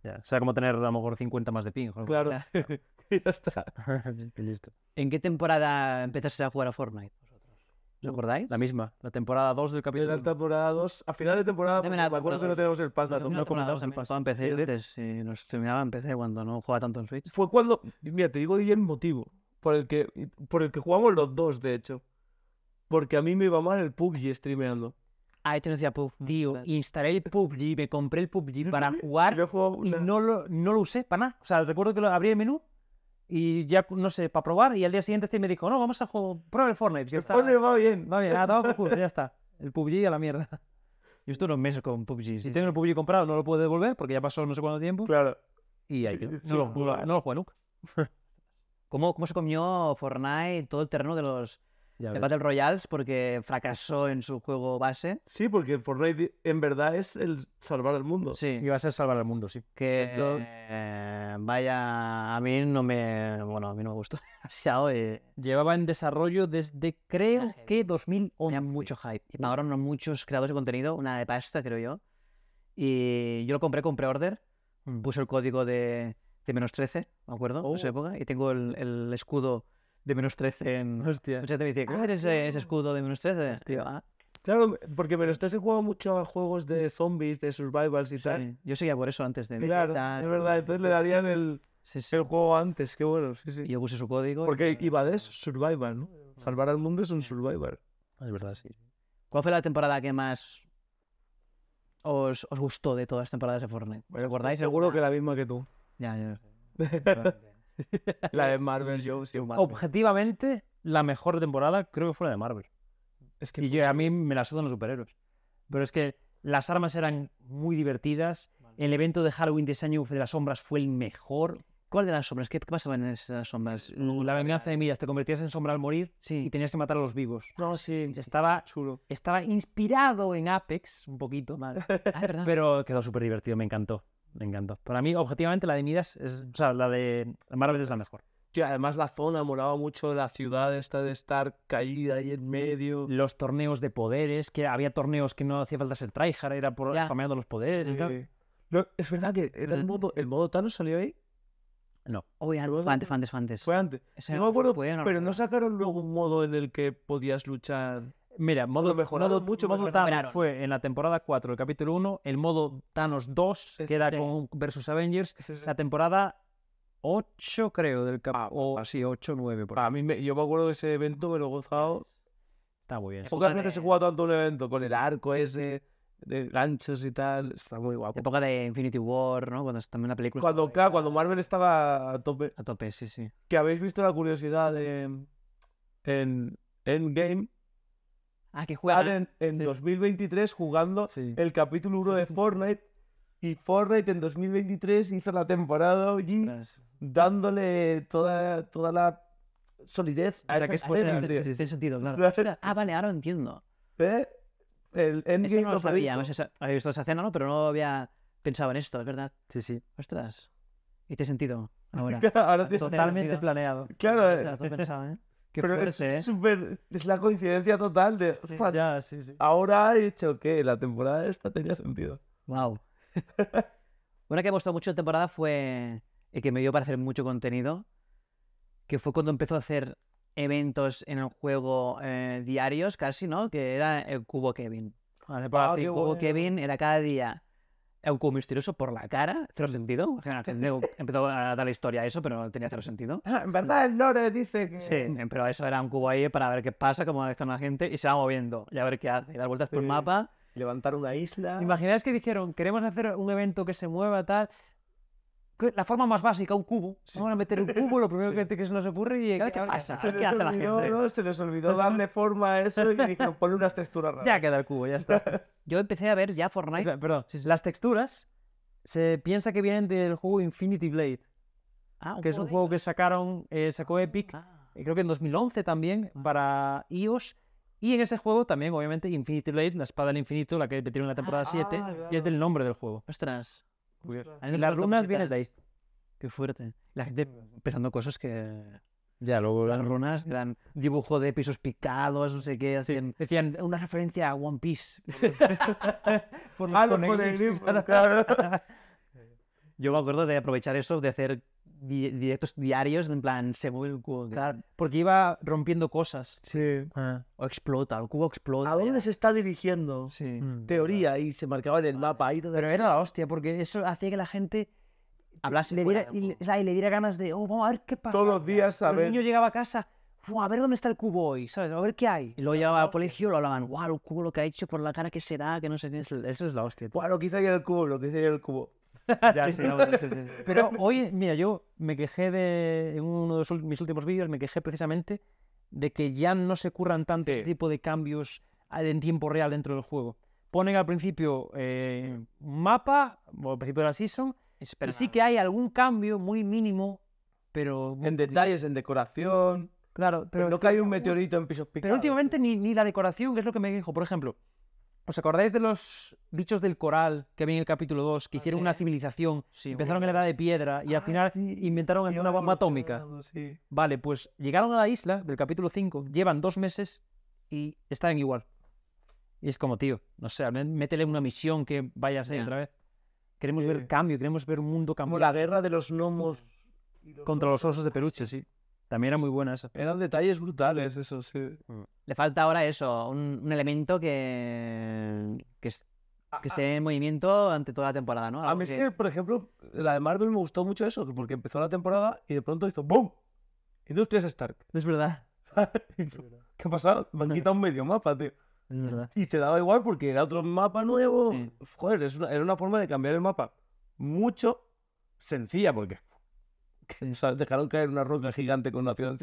Eh, o sea, como tener a lo mejor 50 más de ping. Claro. Claro. (laughs) ya está. (laughs) Listo. ¿En qué temporada empezaste a jugar a Fortnite? ¿Lo acordáis? La misma, la temporada 2 del capítulo. la temporada 2, a final de temporada, me acuerdo que no tenemos el pass, no, comentamos el pasado. empecé eh, antes, y eh, nos terminaba en PC cuando no jugaba tanto en Switch. Fue cuando, mira, te digo bien el motivo por el, que, por el que jugamos los dos, de hecho. Porque a mí me iba mal el PUBG streameando. Ah, este no decía PUBG. Ah, tío, instalé el PUBG, me compré el PUBG para jugar y no lo, no lo usé para nada. O sea, recuerdo que lo abrí el menú y ya, no sé, para probar. Y al día siguiente este me dijo, no, vamos a probar el Fortnite. el está, Fortnite va bien. Va bien, ah, ya está. (laughs) El PUBG a la mierda. Yo estoy unos meses con PUBG. Si tengo el PUBG comprado, no lo puedo devolver porque ya pasó no sé cuánto tiempo. Claro. Y ahí no, (laughs) no, lo juego nunca. (laughs) ¿Cómo, ¿Cómo se comió Fortnite todo el terreno de los Battle Royals porque fracasó en su juego base. Sí, porque Fortnite en verdad es el salvar el mundo. Sí. Iba a ser salvar el mundo, sí. Que eh, vaya, a mí no me, bueno, a mí no me gustó (laughs) eh. Llevaba en desarrollo desde creo que 2011. Tenía mucho hype. Y no muchos creadores de contenido, una de pasta creo yo. Y yo lo compré con pre-order, mm. puse el código de, de menos 13, ¿me acuerdo? En esa oh. época. Y tengo el, el escudo de menos 13 en... Hostia. Mucha dice, ¿cómo eres ah, ese, escudo de menos 13? Eh, tío, eh, Claro, porque menos 13 he jugado mucho a juegos de zombies, de survivals y tal. Yo seguía por eso antes de... Claro, es verdad. Entonces le darían el, juego antes, qué bueno. Y yo puse su código. Porque ibades survival, ¿no? Salvar al mundo es un survival. Es verdad, sí. ¿Cuál fue la temporada que más os, gustó de todas las temporadas de Fortnite? Seguro que la misma que tú. Ya, yo. (laughs) la de (laughs) Marvel, Objetivamente, la mejor temporada creo que fue la de Marvel. Es que y a mí me la sudan los superhéroes. Pero es que las armas eran muy divertidas. El evento de Halloween de ese año de las sombras fue el mejor. ¿Cuál de las sombras? ¿Qué, pasaba en esas sombras? La venganza de Midas. Te convertías en sombra al morir y tenías que matar a los vivos. No, sí. Estaba chulo. Estaba inspirado en Apex un poquito. (laughs) Ah, pero quedó súper divertido, me encantó me encantó. Para mí, objetivamente, la de Midas, es, o sea, la de Marvel es la mejor. además la zona molaba mucho, la ciudad esta de estar caída ahí en medio. Los torneos de poderes, que había torneos que no hacía falta ser tryhard, era por los poderes. es verdad que era el modo, el modo Thanos salió ahí. No, oh, fue antes, fue antes, fue antes. Fue antes. No me acuerdo, pero no sacaron luego un modo en el que podías luchar. Mira, modo, modo mucho modo Thanos fue en la temporada 4, el capítulo 1, el modo Thanos 2, que era con versus Avengers, la temporada 8, creo, del capítulo. así, 8, 9. a mí yo me acuerdo de ese evento, me lo he gozado. Está muy bien. Pocas veces se jugado tanto un evento con el arco ese de ganchos y tal. Está muy guapo. época de Infinity War, ¿no? Cuando también la película. Cuando, cuando Marvel estaba a tope. A tope, sí, sí. Que habéis visto la curiosidad en Endgame en, 2023 jugando el capítulo 1 de (laughs) Fortnite. Y Fortnite en 2023 hizo la temporada dándole toda, toda la solidez a la que es sentido, Ah, vale, ahora entiendo. ¿Eh? El no lo sabía. Había visto esa escena, Pero no había pensado en esto, es verdad. Sí, sí. Ostras. Y te he (laughs) sentido totalmente planeado. Claro, ¿eh? ¿eh? Pero ¿eh? es, la coincidencia total de. Ahora he dicho que la temporada esta tenía sentido. Wow. (laughs) Una que me gustó mucho la temporada fue el que me dio para hacer mucho contenido, que fue cuando empezó a hacer eventos en el juego eh, diarios casi, ¿no? Que era el eh, Cubo Kevin. el ah, Cubo Kevin era cada día un cubo misterioso por la cara, cero sentido. Empezó a dar la historia a eso, pero no tenía cero sentido. (laughs) En verdad, el lore dice que. Sí, pero eso era un cubo ahí para ver qué pasa, cómo está la gente, y se va moviendo, y a ver qué hace. Y dar vueltas por el mapa. Levantar una isla. Imaginaos que dijeron, queremos hacer un evento que se mueva, tal la forma más básica, un cubo. se Vamos a meter un cubo, lo primero que, se nos ocurre y ¿qué, pasa? Se, ¿Qué les hace olvidó, la gente? se darle forma a eso y unas texturas raras. Ya queda el cubo, ya está. (laughs) Yo empecé a ver ya Fortnite. perdón, las texturas se piensa que vienen del juego Infinity Blade, ah, que es un juego que sacaron, eh, sacó ah. Epic, eh, creo que en 2011 también, ah. para iOS. E y en ese juego también, obviamente, Infinity Blade, la espada del infinito, la que metieron en la temporada 7, ah, y es del nombre del juego. Ostras. Las runas vienen de ahí. Qué fuerte. La gente pensando cosas que. Ya, luego. Las runas eran dibujo de pisos picados, no sé qué. Decían una referencia a One Piece. (laughs) Por los (laughs) ah, (laughs) Yo me acuerdo de aprovechar eso, de hacer directos diarios, en plan, se mueve el cubo. Claro, porque iba rompiendo cosas. Sí. Ah, o explota, el cubo explota. ¿A dónde se está dirigiendo? Sí. Mm. Teoría, y se marcaba en el ah. mapa. Ahí todo Pero era la hostia, porque eso hacía que la gente... Hablase. Le diera, y, le, diera ganas de, oh, vamos a ver qué pasa. Todos los días, a ver. El niño llegaba a casa, a ver dónde está el cubo hoy, ¿sabes? A ver qué hay. Y lo llevaba al colegio lo hablaban, wow, el cubo lo que ha hecho por la cara que será, que no sé qué. Eso es la hostia. wow quizá el cubo, lo que dice el cubo. (laughs) Pero hoy, mira, yo me quejé de, en uno de mis últimos vídeos, me quejé precisamente de que ya no se curran tanto este tipo de cambios en tiempo real dentro del juego. Ponen al principio eh, un mapa, o al principio de la season, y sí que hay algún cambio muy mínimo, pero... En detalles, en decoración... Claro, pero... lo que cae un meteorito en pisos picados. Pero últimamente ni, la decoración, que es lo que me quejo. Por ejemplo, ¿Os acordáis de los bichos del coral que había en el capítulo 2, que hicieron una civilización, sí, empezaron a en la de piedra y al ah, final inventaron una bomba atómica? Vale, pues llegaron a la isla del capítulo 5, llevan dos meses y están igual. Y es como, tío, no sé, métele una misión que vaya a ser otra vez. Queremos ver cambio, queremos ver un mundo cambiado. Como la guerra de los gnomos. contra los osos de peluche, sí. También era muy buena esa. Eran detalles brutales, eso, sí. Mm. Le falta ahora eso, un, elemento que, que, ah, que ah. esté en movimiento ante toda la temporada, ¿no? a mí es que, por ejemplo, la de Marvel me gustó mucho eso, porque empezó la temporada y de pronto hizo ¡BOOM! Industrias Stark. Es (laughs) verdad. ¿Qué ha pasado? Me han (laughs) quitado un medio mapa, tío. Es verdad. Y te daba igual porque era otro mapa nuevo. Joder, era una forma de cambiar el mapa. Mucho sencilla, porque (laughs) dejaron caer una roca gigante con una ciudad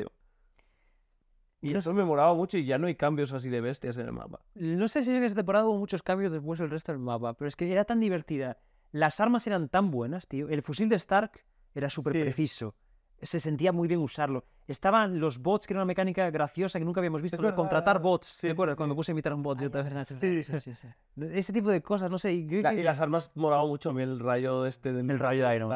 Y eso me moraba mucho y ya no hay cambios así de bestias en el mapa. No sé si en esta temporada hubo muchos cambios después del resto del mapa, pero es que era tan divertida. Las armas eran tan buenas, tío. El fusil de Stark era súper preciso. Se sentía muy bien usarlo. Estaban los bots, que era una mecánica graciosa que nunca habíamos visto. contratar bots. Sí, Cuando me puse a invitar a un bot. sí, Ese tipo de cosas, no sé. Y, las armas moraba mucho a mí el rayo este. De... El rayo de Iron.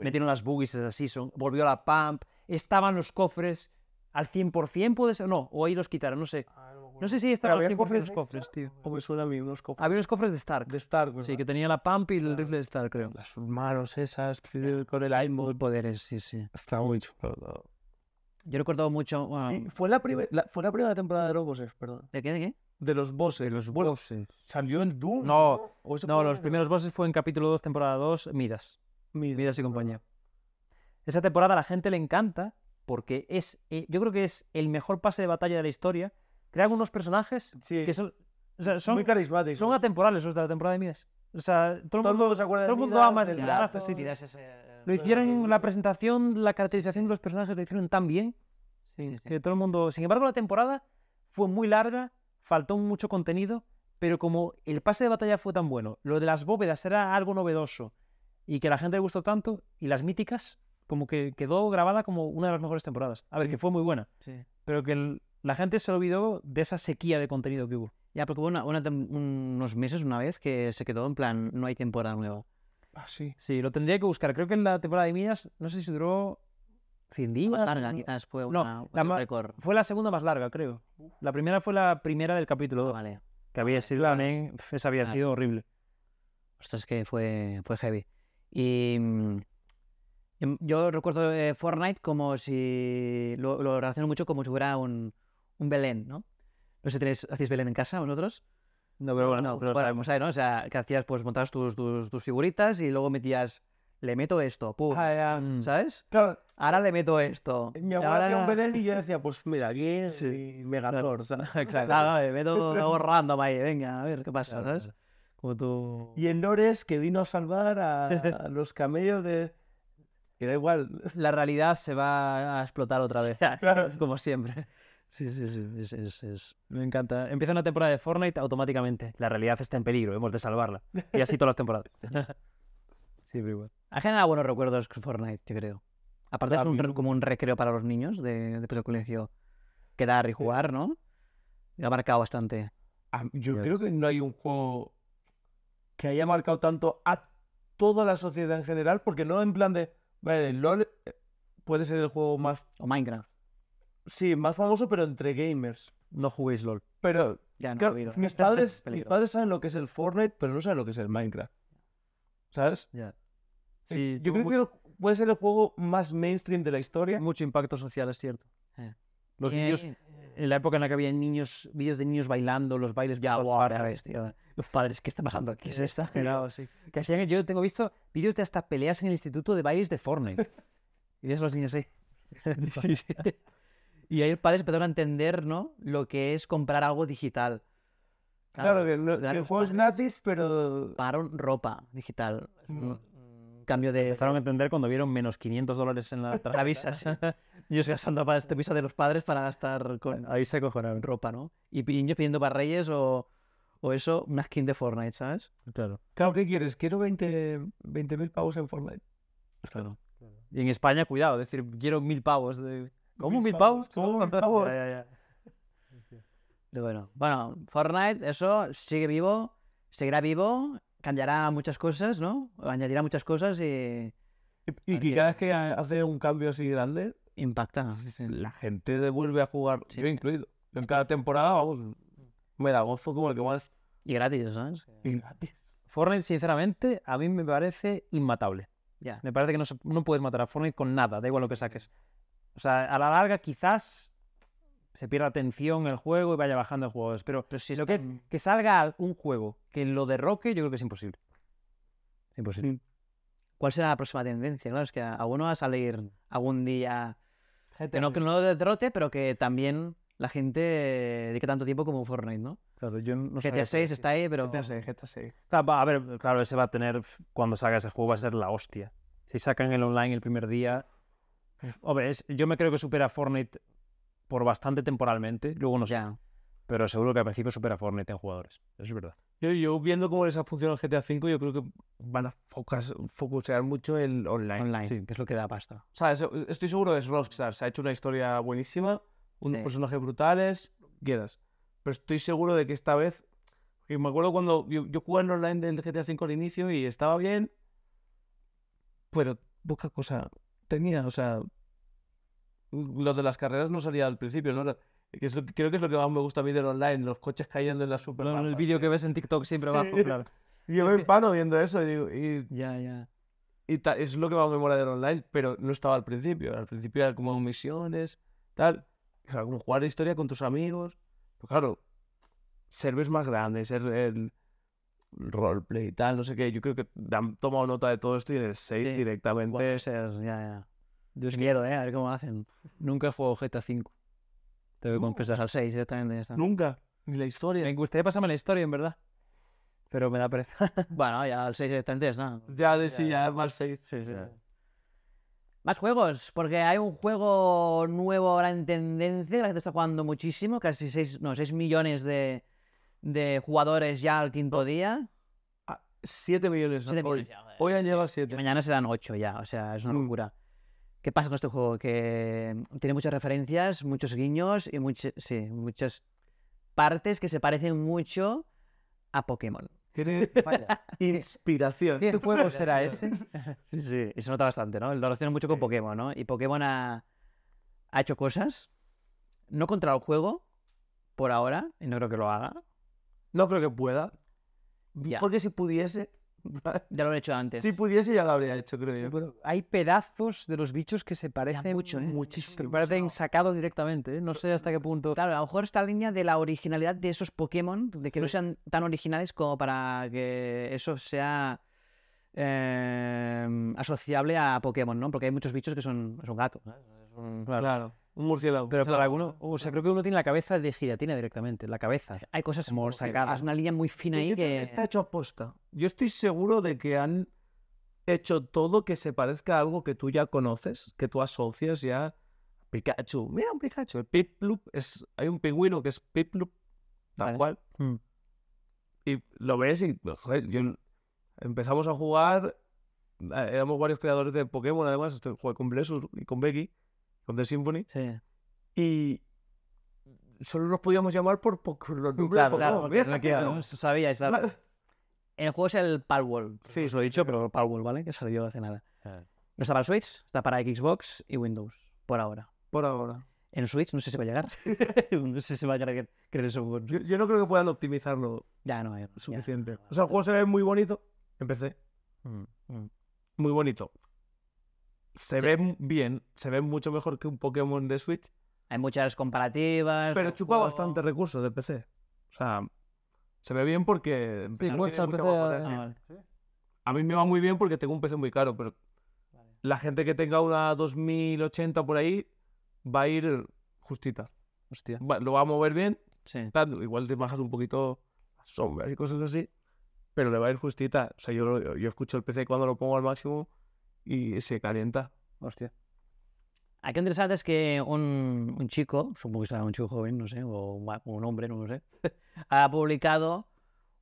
Pues. Metieron las boogies esa season, volvió la pump, estaban los cofres al 100%, puede ser, no, o ahí los quitaron, no sé. Ah, no, sé si estaban los cofres, cofres, tío. suena a mí, unos cofres. Había unos cofres de Stark. De Sí, que tenía la pump y el rifle de Stark, creo. Las manos esas, eh, con el aimbot. poderes, sí, sí. Está muy chulo. Yo recuerdo mucho. Eh, fue, la fue la primera temporada de los bosses, perdón. ¿De qué? ¿De qué? De los bosses. los bosses. ¿Salió en Doom? No, no los primeros bosses fue en capítulo 2, temporada 2, Midas. Midas y compañía. Esa temporada a la gente le encanta porque es, eh, yo creo que es el mejor pase de batalla de la historia. Crean unos personajes que son, son muy carismáticos. Son atemporales los de la temporada de Midas. todo, el mundo se acuerda de Midas, ama el eh, Lo eh, hicieron, la presentación, la caracterización de los personajes lo hicieron tan bien que todo el mundo... Sin embargo, la temporada fue muy larga, faltó mucho contenido, pero como el pase de batalla fue tan bueno, lo de las bóvedas era algo novedoso, y que a la gente le gustó tanto y las míticas como que quedó grabada como una de las mejores temporadas. A ver, que fue muy buena, sí. pero que la gente se olvidó de esa sequía de contenido que hubo. Ya, porque hubo unos meses una vez que se quedó en plan, no hay temporada nueva. Ah, sí. Sí, lo tendría que buscar. Creo que en la temporada de Minas, no sé si duró 100 días. Más larga, quizás fue una, no, Fue la segunda más larga, creo. La primera fue la primera del capítulo ah, vale. Que había sido, esa había sido horrible. Ostras, que fue, fue heavy. Y mm, em, yo recuerdo eh, Fortnite como si lo, lo, relaciono mucho como si fuera un, un Belén, ¿no? No sé si hacéis Belén en casa vosotros. No, pero bueno, no, pero bueno a pues ahí, ¿no? O sea, que hacías, pues montabas tus, tus, tus figuritas y luego metías, le meto esto, pum, ah, ¿sabes? Claro. Ahora le meto esto. Mi abuela ahora... hacía un Belén y yo decía, pues mira, aquí (laughs) sí. Megator, no, ¿sabes? (laughs) Claro, claro, me meto (laughs) algo random ahí, venga, a ver qué pasa, ¿sabes? Y el Lores que vino a salvar a, los camellos de... Y da igual. (laughs) La realidad se va a explotar otra vez. (laughs) Como siempre. Sí, sí, sí. Me encanta. Empieza una temporada de Fortnite automáticamente. La realidad está en peligro. Hemos de salvarla. Y así todas las temporadas. (laughs) sí, igual. Ha generado buenos recuerdos Fortnite, yo creo. Aparte es como un recreo para los niños de, después del colegio. Quedar y jugar, ¿no? me ha marcado bastante. Yo creo que no hay un juego que haya marcado tanto a toda la sociedad en general, porque no en plan de, vale, LOL eh, puede ser el juego más... O Minecraft. Sí, más famoso, pero entre gamers. No juguéis LOL. Pero mis, padres, (laughs) mis padres saben lo que es el Fortnite, pero no saben lo que es el Minecraft. ¿Sabes? Ya. yo creo que puede ser el juego más mainstream de la historia. Mucho impacto social, es cierto. Los, niños, en la época en la que había niños, vídeos de niños bailando, los bailes ya, wow, Los padres, ¿qué está pasando aquí? Es sí. Que yo tengo visto vídeos de hasta peleas en el instituto de bailes de Fortnite. y de los niños, sí. (laughs) y ahí los padres empezaron a entender, ¿no? Lo que es comprar algo digital. Claro, que, lo, que juegos pero... Para ropa digital. Mm cambio de... Empezaron a entender cuando vieron menos 500 dólares en la tarjeta. sí. Yo gastando para esta visa de los padres para gastar con... Eh, ahí se Ropa, ¿no? Y niños pidiendo para Reyes o, o eso, una skin de Fortnite, ¿sabes? Claro. Claro, ¿qué quieres? Quiero 20.000 20, pavos en Fortnite. Claro. Y en España, cuidado, es decir, quiero mil pavos. De... ¿Cómo mil, pavos? ¿Cómo 1.000 pavos? (laughs) Bueno, bueno, Fortnite, eso sigue vivo, seguirá vivo cambiará muchas cosas, ¿no? Añadirá muchas cosas y... Y, cada vez que hace un cambio así grande... Impacta. La gente vuelve a jugar, sí, yo incluido. En cada temporada, vamos, me da gozo como el que más... Y gratis, ¿sabes? Y gratis. Fortnite, sinceramente, a mí me parece inmatable. Ya. Me parece que no, no puedes matar a Fortnite con nada, da igual lo que saques. O sea, a la larga quizás se pierda atención el juego y vaya bajando el juego. Pero, si lo que, salga un juego que lo derroque, yo creo que es imposible. imposible. Mm. ¿Cuál será la próxima tendencia? Claro, es que a uno va a salir algún día. que no, que no lo derrote, pero que también la gente dedique tanto tiempo como Fortnite, ¿no? Claro, yo no GTA 6 está ahí, pero. GTA 6, GTA 6. a ver, claro, ese va a tener. Cuando salga ese juego va a ser la hostia. Si sacan el online el primer día. Hombre, yo me creo que supera Fortnite por bastante temporalmente, luego no sé. Pero seguro que al principio supera Fortnite en jugadores. Eso es verdad. Yo, yo viendo cómo les ha funcionado el GTA V, yo creo que van a focus, focusear mucho el online. Online, que es lo que da pasta. O sea, estoy seguro de es Rockstar. Se ha hecho una historia buenísima, unos personajes brutales, quedas Pero estoy seguro de que esta vez. Y me acuerdo cuando yo, yo jugaba en online del GTA V al inicio y estaba bien. Pero poca cosa tenía, o sea, Mm, lo de las carreras no salía al principio, ¿no? creo que es lo que más me gusta a mí del online, los coches cayendo en la super. No, el vídeo que ves en TikTok siempre va claro. (laughs) yo me pano viendo eso y digo. Y, ya, ya. Y es lo que más me mola del online, pero no estaba al principio. Al principio era como misiones, tal. O como jugar historia con tus amigos. claro claro, ves más grande, ser el roleplay y tal, no sé qué. Yo creo que han tomado nota de todo esto y en el 6 directamente. ser, ya, ya. Dios ¿eh? A ver cómo hacen. Nunca he jugado GTA V Te voy a al 6, exactamente. Ya está. Nunca. Ni la historia. Me gustaría pasarme la historia, en verdad. Pero me da pereza. (laughs) bueno, ya al 6 en 3, ¿no? Ya, de sí, ya, más 6. Sí, sí. Más juegos, porque hay un juego nuevo ahora en tendencia, la gente está jugando muchísimo, casi 6, no, 6 millones de, jugadores ya al quinto día. 7 ah, millones, 7 millones hoy. han llegado a 7. Mañana serán 8 ya, o sea, es una mm. locura. ¿Qué pasa con este juego? Que mm, tiene muchas referencias, muchos guiños y sí, muchas partes que se parecen mucho a Pokémon. Tiene (laughs) inspiración. ¿Qué juego será ese? (laughs) (laughs) Sí, sí, y se nota bastante, ¿no? Lo relaciona mucho con Pokémon, ¿no? Y Pokémon ha, hecho cosas, no contra el juego, por ahora, y no creo que lo haga. No creo que pueda. Porque si pudiese, ya lo he hecho antes. Si pudiese ya lo habría hecho, creo yo. Pero hay pedazos de los bichos que se parecen mucho, ¿eh? muchísimo. se parecen sacados directamente, ¿eh? no sé hasta qué punto. Claro, a lo mejor esta línea de la originalidad de esos Pokémon, de que no sean tan originales como para que eso sea eh, asociable a Pokémon, ¿no? Porque hay muchos bichos que son, gatos. claro un murciélago. Pero para alguno, o sea, creo que uno tiene la cabeza de giratina directamente, la cabeza. Hay cosas muy sacadas. Es una línea muy fina ahí que... Está hecho aposta. Yo estoy seguro de que han hecho todo que se parezca a algo que tú ya conoces, que tú asocias ya Pikachu. Mira un Pikachu. El Piplup es... Hay un pingüino que es Piplup, tal cual. Hmm. Y lo ves y... Empezamos a jugar... Eh, éramos varios creadores de Pokémon, además. Jugué con Blessur y con Becky de The Symphony. Sí. Y solo nos podíamos llamar por, los Claro, claro, porque no, no, sabíais. Claro. El juego es el Palworld. Sí, os lo he dicho, pero el Palworld, ¿vale? Que salió hace nada. Ah. No está para Switch, está para Xbox y Windows, por ahora. Por ahora. En Switch no sé si va a llegar. (laughs) (laughs) no sé si va a llegar que yo, no creo que puedan optimizarlo ya, no, hay suficiente. o sea, el juego se ve muy bonito. Empecé. Mm, mm. Muy bonito se ve bien, se ve mucho mejor que un Pokémon de Switch. Hay muchas comparativas. Pero chupa bastante recursos de PC. O sea, se ve bien porque. Ah, a mí me va muy bien porque tengo un PC muy caro, pero la gente que tenga una 2080 por ahí va a ir justita. Hostia. lo va a mover bien. Sí. igual te bajas un poquito sombras y cosas así, pero le va a ir justita. O sea, yo, yo, yo escucho el PC cuando lo pongo al máximo y se calienta. Hostia. Aquí interesante es que un, un, chico, supongo que será un chico joven, no sé, o un, hombre, no lo sé, (laughs) ha publicado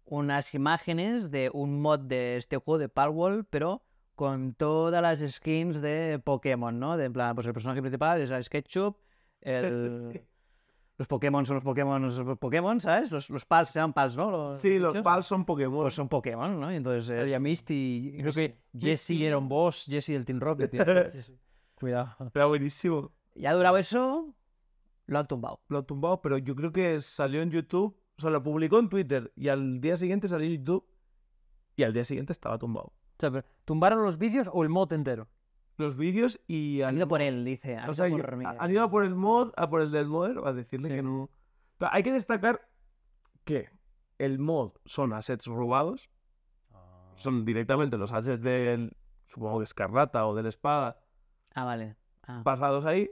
unas imágenes de un mod de este juego de Palworld, pero con todas las skins de Pokémon, ¿no? De, en plan, pues el personaje principal es (laughs) el SketchUp, el los Pokémon son los Pokémon, los Pokémon, ¿sabes? Los, Pals se llaman Pals, ¿no? sí, los Pals son Pokémon. Pues son Pokémon, ¿no? Y entonces... Eh, había Misty, creo que Jesse era un boss, Jesse del Team Rocket. (laughs) Cuidado. Pero buenísimo. Y ha durado eso, lo han tumbado. Lo han tumbado, pero yo creo que salió en YouTube, o sea, lo publicó en Twitter y al día siguiente salió en YouTube y al día siguiente estaba tumbado. O sea, ¿tumbaron los vídeos o el mod entero? los vídeos y... Han, ido por él, dice. Han, o sea, ido a por el mod, a por el del modder, a decirle que no... Hay que destacar que el mod son assets robados. Ah. Son directamente los assets del, supongo que Escarlata o la Espada. Ah, vale. Ah. Pasados ahí.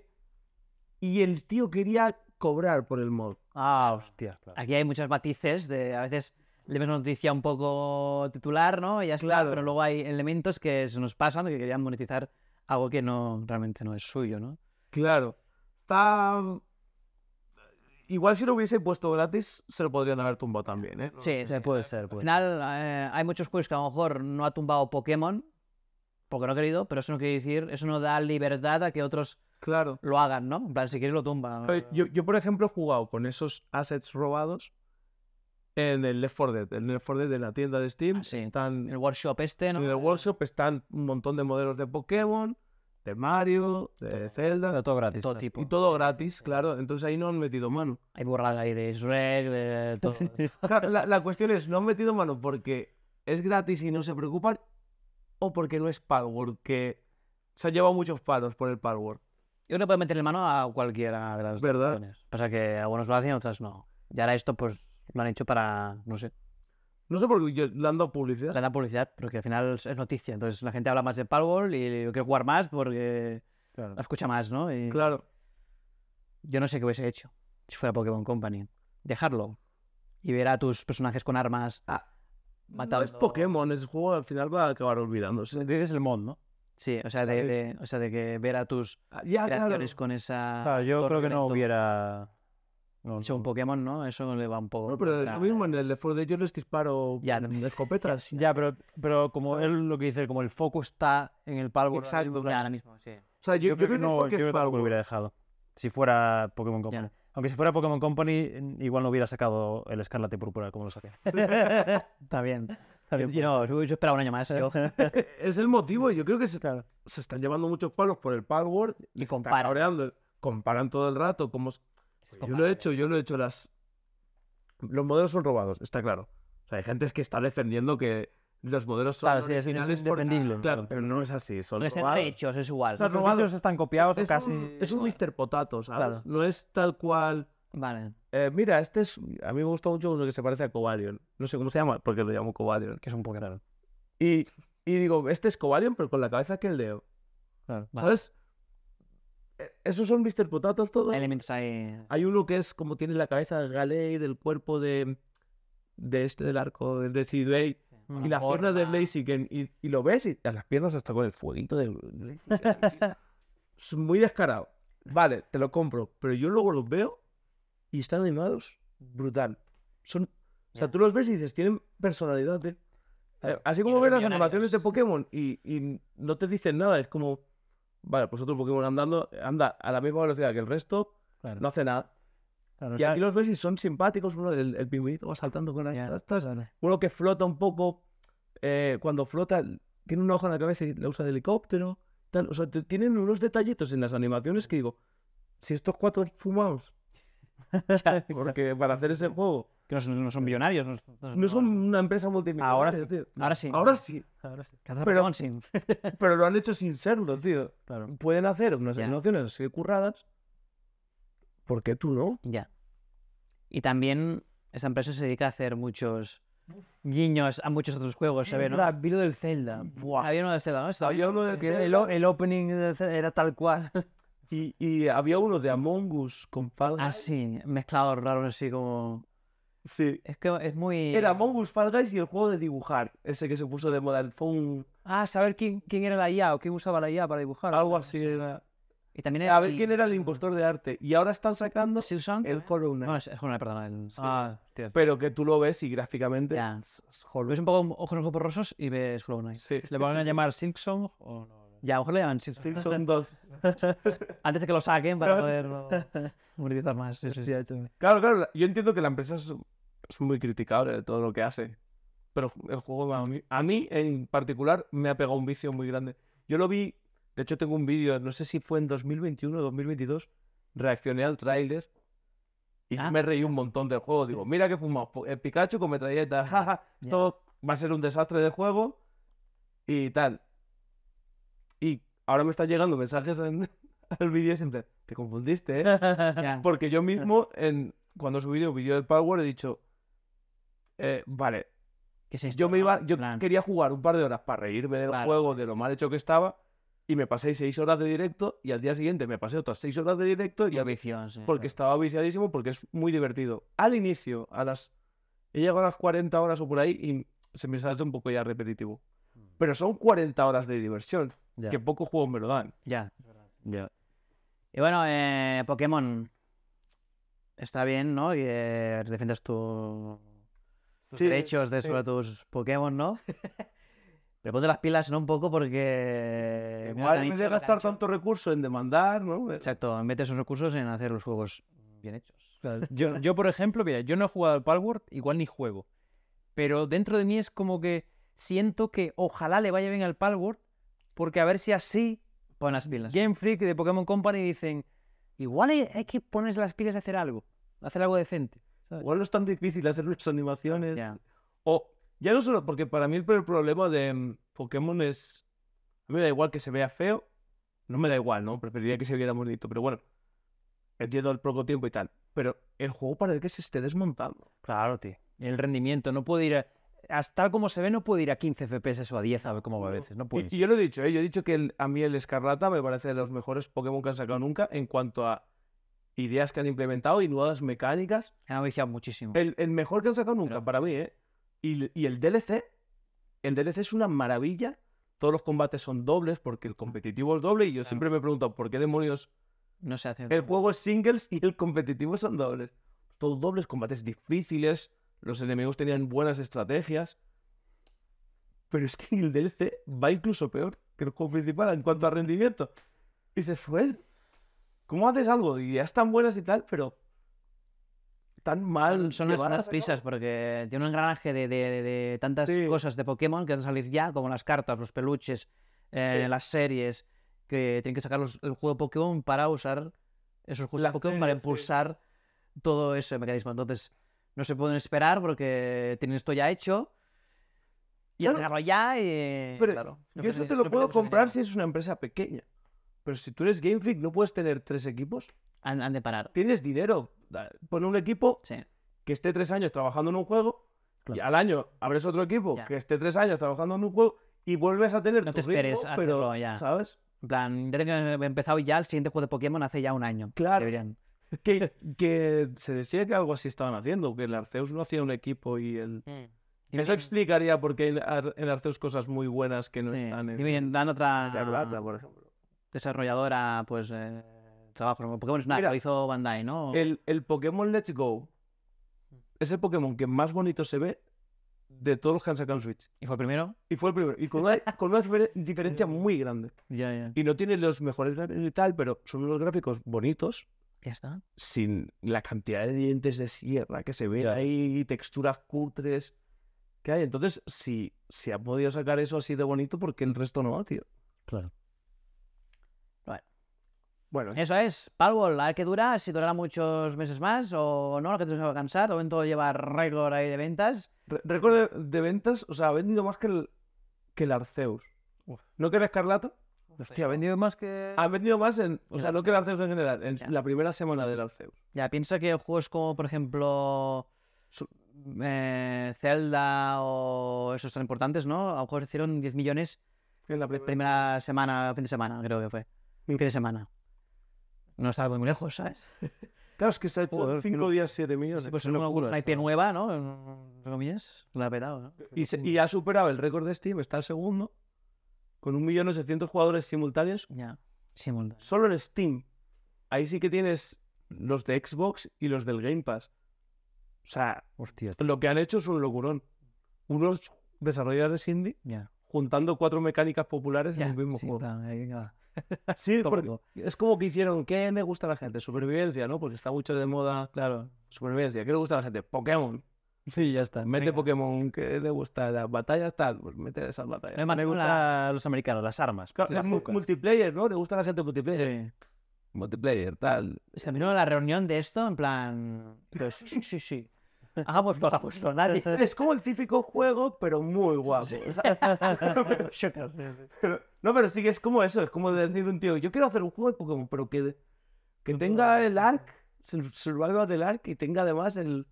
Y el tío quería cobrar por el mod. Ah, hostia. Aquí hay muchos matices de a veces le vemos noticia un poco titular, ¿no? Y ya claro. pero luego hay elementos que se nos pasan que querían monetizar algo que no realmente no es suyo, ¿no? Claro. Está. Mm, igual si lo hubiese puesto gratis, se lo podrían haber tumbado también, ¿eh? sí, se puede ser. Al final, eh, hay muchos juegos que a lo mejor no ha tumbado Pokémon, porque no ha querido, pero eso no quiere decir, eso no da libertad a que otros claro. lo hagan, ¿no? En plan, si quieres lo tumba. Yo, yo, por ejemplo, he jugado con esos assets robados en el Left 4 Dead. En el Left 4 de la tienda de Steam. Ah, sí. en el workshop este, ¿no? En el workshop están un montón de modelos de Pokémon, de Mario, de Zelda. todo gratis. todo Y todo gratis, claro. Entonces ahí no han metido mano. Hay borrada ahí de Israel, de todo. (laughs) (laughs) la, cuestión es, no han metido mano porque es gratis y no se preocupan o porque no es Power, que se han llevado muchos paros por el Power. Yo no puedo meterle mano a cualquiera de las ¿verdad? Pasa que algunos lo hacen, otras no. Y ahora esto, pues lo han hecho para, no sé. No sé por qué le han dado publicidad. Le han dado publicidad, porque al final es noticia. Entonces la gente habla más de Powerball y lo quiere jugar más porque la escucha más, ¿no? Claro. Yo no sé qué hubiese hecho si fuera Pokémon Company. Dejarlo y ver a tus personajes con armas ah, es Pokémon, el juego al final va a acabar olvidándose. Es el mod, ¿no? Sí, o sea, de, que ver a tus ah, creaciones con esa. yo creo que no hubiera no, un Pokémon, ¿no? Eso le va un poco. No, pero lo mismo en el de For de que disparo ya, escopetas. ya, pero, pero como él lo que dice, como el foco está en el palo. Exacto. Ya, ahora mismo, sí. O sea, yo, creo, que no, creo lo hubiera dejado. Si fuera Pokémon Company. Aunque si fuera Pokémon Company, igual no hubiera sacado el Escarlate Púrpura como lo saqué. (laughs) está bien. Yo, no, pues. yo, esperaba un año más. ¿eh? (laughs) es el motivo. Yo creo que se, están llevando muchos palos por el Palworld. Y comparan. Comparan todo el rato. Como yo lo he hecho, yo lo he hecho. Las... Los modelos son robados, está claro. O sea, hay gente que está defendiendo que los modelos son claro, sí, es Claro, pero no es así. Son no es hechos, es igual. los robados están copiados es casi. Un, es un Mr. Potato, No es tal cual. Vale. Eh, mira, este es. A mí me gusta mucho uno que se parece a Cobalion. No sé cómo se llama, porque lo llamo Cobalion. Que es un poco raro. Y, digo, este es Cobalion, pero con la cabeza que el de. ¿Sabes? Esos son Mr. Potatoes todos. hay. Eh. Hay uno que es como tiene la cabeza de Galei, del cuerpo de. de este del arco, de Sidway. y las piernas de Blaziken. Y, y, lo ves y a las piernas hasta con el fueguito de (laughs) muy descarado. Vale, te lo compro. Pero yo luego los veo y están animados brutal. Son. O sea, tú los ves y dices, tienen personalidad, eh. Eh, Así como ves las animaciones de Pokémon y, y no te dicen nada, es como vale, pues otro Pokémon andando, anda a la misma velocidad que el resto, no hace nada. y aquí los ves y son simpáticos, uno el, el va saltando con las uno que flota un poco, eh, cuando flota tiene una hoja en la cabeza y la usa de helicóptero, o sea, tienen unos detallitos en las animaciones que digo, si estos cuatro fumados, (laughs) (laughs) porque para hacer ese juego que no son, millonarios. No, son una empresa multimillonaria. Ahora sí. Ahora sí. sí. (laughs) Pero, lo han hecho sin serlo, tío. Pueden hacer unas innovaciones curradas. ¿Por qué tú no? Ya. Y también esa empresa se dedica a hacer muchos guiños a muchos otros juegos, ¿no? Vino del Zelda. Había uno del Zelda, ¿no? El, opening era tal cual. (laughs) Y, había uno de Among Us con así Ah, sí, mezclado raro, así como... Sí. Es que es muy. Era Mongoose Fall Guys y el juego de dibujar, ese que se puso de moda. Fue un... Ah, saber quién, quién era la IA o quién usaba la IA para dibujar. Algo así era. Y también A ver quién era el impostor de arte. Y ahora están sacando el Corona. No, es, Corona, perdón. Ah, tío. Pero que tú lo ves y gráficamente Ya. es, Ves un poco ojos rosos y ves Corona. Sí. ¿Le van a llamar Simpson o no? Ya, a lo mejor le llaman Simpson. Simpson 2. (laughs) Antes de que lo saquen para (laughs) poderlo monetizar más. Sí, sí, sí. Claro, claro. Yo entiendo que la empresa es es muy criticable de todo lo que hace. Pero el juego a mí, en particular me ha pegado un vicio muy grande. Yo lo vi, de hecho tengo un vídeo, no sé si fue en 2021 o 2022, reaccioné al tráiler y ah, me reí un montón del juego. Digo, mira que fumamos pues, el Pikachu con metralleta, jaja, esto va a ser un desastre de juego y tal. Y ahora me están llegando mensajes en, el (laughs) vídeo siempre, te confundiste, ¿eh? (laughs) Porque yo (laughs) mismo, en, cuando subí el vídeo del Power, he dicho, eh, vale. yo me iba, yo quería jugar un par de horas para reírme del juego, de lo mal hecho que estaba, y me pasé seis horas de directo, y al día siguiente me pasé otras seis horas de directo. Y, Porque estaba viciadísimo, porque es muy divertido. Al inicio, a las... He llegado a las 40 horas o por ahí, y se me sale un poco ya repetitivo. Mm. Pero son 40 horas de diversión, que pocos juegos me lo dan. Ya. ya. Y bueno, eh, Pokémon. Está bien, ¿no? Y eh, tu los derechos de, sobre tus Pokémon, ¿no? (laughs) Pero ponte las pilas, ¿no? Un poco porque... Igual, no de gastar tanto recurso en demandar, ¿no? Eh, Exacto, mete esos recursos en hacer los juegos bien hechos. Yo, yo, por ejemplo, mira, yo no he jugado al Palworld, igual ni juego. Pero dentro de mí es como que siento que ojalá le vaya bien al Palworld, porque a ver si así... Pon las pilas. Game Freak de Pokémon Company dicen, igual hay, que poner las pilas a hacer algo, hacer algo decente. ¿sabes? Igual no es tan difícil hacer las animaciones. O ya no solo, porque para mí el problema de mm, Pokémon es. A mí me da igual que se vea feo. No me da igual, ¿no? Preferiría que se viera bonito, pero bueno. Entiendo el poco tiempo y tal. Pero el juego parece que se esté desmontando. Claro, tío. El rendimiento no puede ir. Hasta como se ve, no puede ir a 15 FPS o a 10, a ver cómo va a veces. No puede y, yo lo he dicho, ¿eh? Yo he dicho que a mí el Escarlata me parece de los mejores Pokémon que han sacado nunca en cuanto a ideas que han implementado y nuevas mecánicas. Me Han viciado muchísimo. El, mejor que han sacado nunca para mí, ¿eh? Y, el DLC, el DLC es una maravilla. Todos los combates son dobles porque el competitivo es doble y yo siempre me pregunto por qué demonios no se hace. El juego es singles y el competitivo son dobles. Todos dobles, combates difíciles, los enemigos tenían buenas estrategias. Pero es que el DLC va incluso peor que el juego principal en cuanto a rendimiento. Y se fue ¿Cómo haces algo? Ideas tan buenas y tal, pero tan mal. Son las malas prisas porque tiene un engranaje de, de, tantas cosas de Pokémon que van a salir ya, como las cartas, los peluches, eh, las series, que tienen que sacar el juego Pokémon para usar esos juegos de Pokémon para impulsar todo ese mecanismo. Entonces, no se pueden esperar porque tienen esto ya hecho. Y ya desarrollar y. claro, yo eso te lo puedo comprar si es una empresa pequeña. Pero si tú eres Game Freak, ¿no puedes tener tres equipos? Han, de parar. Tienes dinero. Pon un equipo que esté tres años trabajando en un juego y al año abres otro equipo que esté tres años trabajando en un juego y vuelves a tener. No te esperes, pero ya. ¿Sabes? En plan, ya he empezado ya el siguiente juego de Pokémon hace ya un año. Claro. Que, se decía que algo así estaban haciendo, que el Arceus no hacía un equipo y el. Mm. Eso explicaría por qué en Arceus cosas muy buenas que no están Y bien, dan otra. por ejemplo desarrolladora, pues, eh, trabajo Pokémon Snap, lo hizo Bandai, ¿no? El, Pokémon Let's Go es el Pokémon que más bonito se ve de todos los que han sacado en Switch. ¿Y fue el primero? Y fue el primero. Y con una, (laughs) diferencia muy grande. Y no tiene los mejores gráficos y tal, pero son unos gráficos bonitos. Ya está. Sin la cantidad de dientes de sierra que se ve ahí, texturas cutres que hay. Entonces, si, si ha podido sacar eso así de bonito, porque el resto no, tío? Claro. ¿eh? Eso es, Palworld, a que qué dura, si durará muchos meses más o no, lo que te vas a cansar. en todo lleva récord ahí de ventas. récord de, ventas, o sea, ha vendido más que el, que el Arceus. ¿No que el Escarlata? Hostia, ha vendido más que. Ha vendido más en. O sea, no que el Arceus en general, en la primera semana del Arceus. Ya, piensa que juegos como, por ejemplo. Eh, Zelda o esos tan importantes, ¿no? A lo mejor hicieron 10 millones en la primera, primera semana, fin de semana, creo que fue. Mm. Fin de semana no estaba muy, lejos, ¿sabes? (laughs) Claro, es que se ha hecho 5 días, 7 millones. pues es una, una IP nueva, ¿no? comillas, la ha petado. ¿no? Y, y, ha superado el récord de Steam, está el segundo, con ochocientos jugadores simultáneos. Ya, simultáneos. Solo en Steam. Ahí sí que tienes los de Xbox y los del Game Pass. O sea, Hostia. lo que han hecho es un locurón. Unos desarrolladores indie Cindy juntando cuatro mecánicas populares en un mismo juego. Sí, es como que hicieron, ¿qué me gusta a la gente? Supervivencia, ¿no? Porque está mucho de moda. Claro. Supervivencia. ¿Qué le gusta a la gente? Pokémon. Sí, (laughs) ya está. Mete Pokémon, ¿qué le gusta? Las batallas tal, pues mete esas batallas. me gustan los americanos, las armas. Claro, multiplayer, ¿no? Le gusta a la gente multiplayer. Sí. Multiplayer, tal. se que a la reunión de esto, en plan. Pues, sí, sí, sí. Hagámoslo, (laughs) eh, Es como el típico juego, pero muy guapo. (laughs) no, pero sí que es como eso, es como decir un tío, yo quiero hacer un juego de Pokémon, pero que, que tenga el arc, el survival del arc y tenga además el...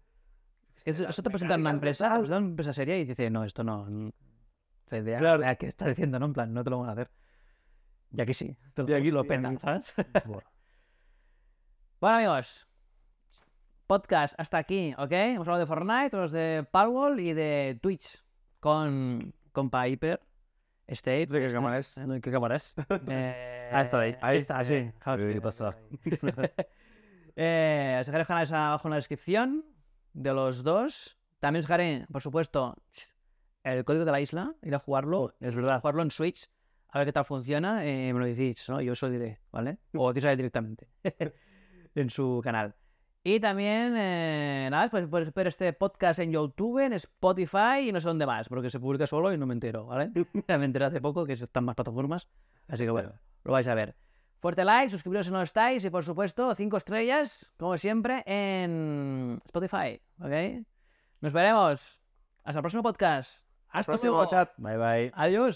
eso te presentan una empresa, ah. una empresa seria y dice, no, esto no... claro. Que está diciendo? No, en plan, no te lo van a hacer. Y aquí sí. y aquí lo pena, (laughs) bueno, amigos, podcast hasta aquí, ¿ok? Hemos hablado de Fortnite, hemos de Powerwall y de Twitch con, con Piper. State. ¿De qué cámara es? ¿De qué cámara es? (laughs) Eh, ahí está, ahí. ahí está, sí. Eh, ¿Qué pasa? (laughs) Eh, os dejaré los canales abajo en la descripción de los dos. También os dejaré, por supuesto, el código de la isla, ir a jugarlo. Oh, es verdad. Jugarlo en Switch, a ver qué tal funciona. me lo decís, ¿no? Yo eso diré, ¿vale? (laughs) O os diré directamente en su canal. Y también, eh, nada, pues puedes ver este podcast en YouTube, en Spotify y no sé dónde más, porque se publica solo y no me entero, ¿vale? (laughs) (laughs) me enteré hace poco que están más plataformas, así que bueno, lo vais a ver. Fuerte like, suscribiros si no estáis y por supuesto, cinco estrellas, como siempre, en Spotify, ¿ok? Nos veremos. Hasta el próximo podcast. Hasta el luego. chat. Bye bye. Adiós.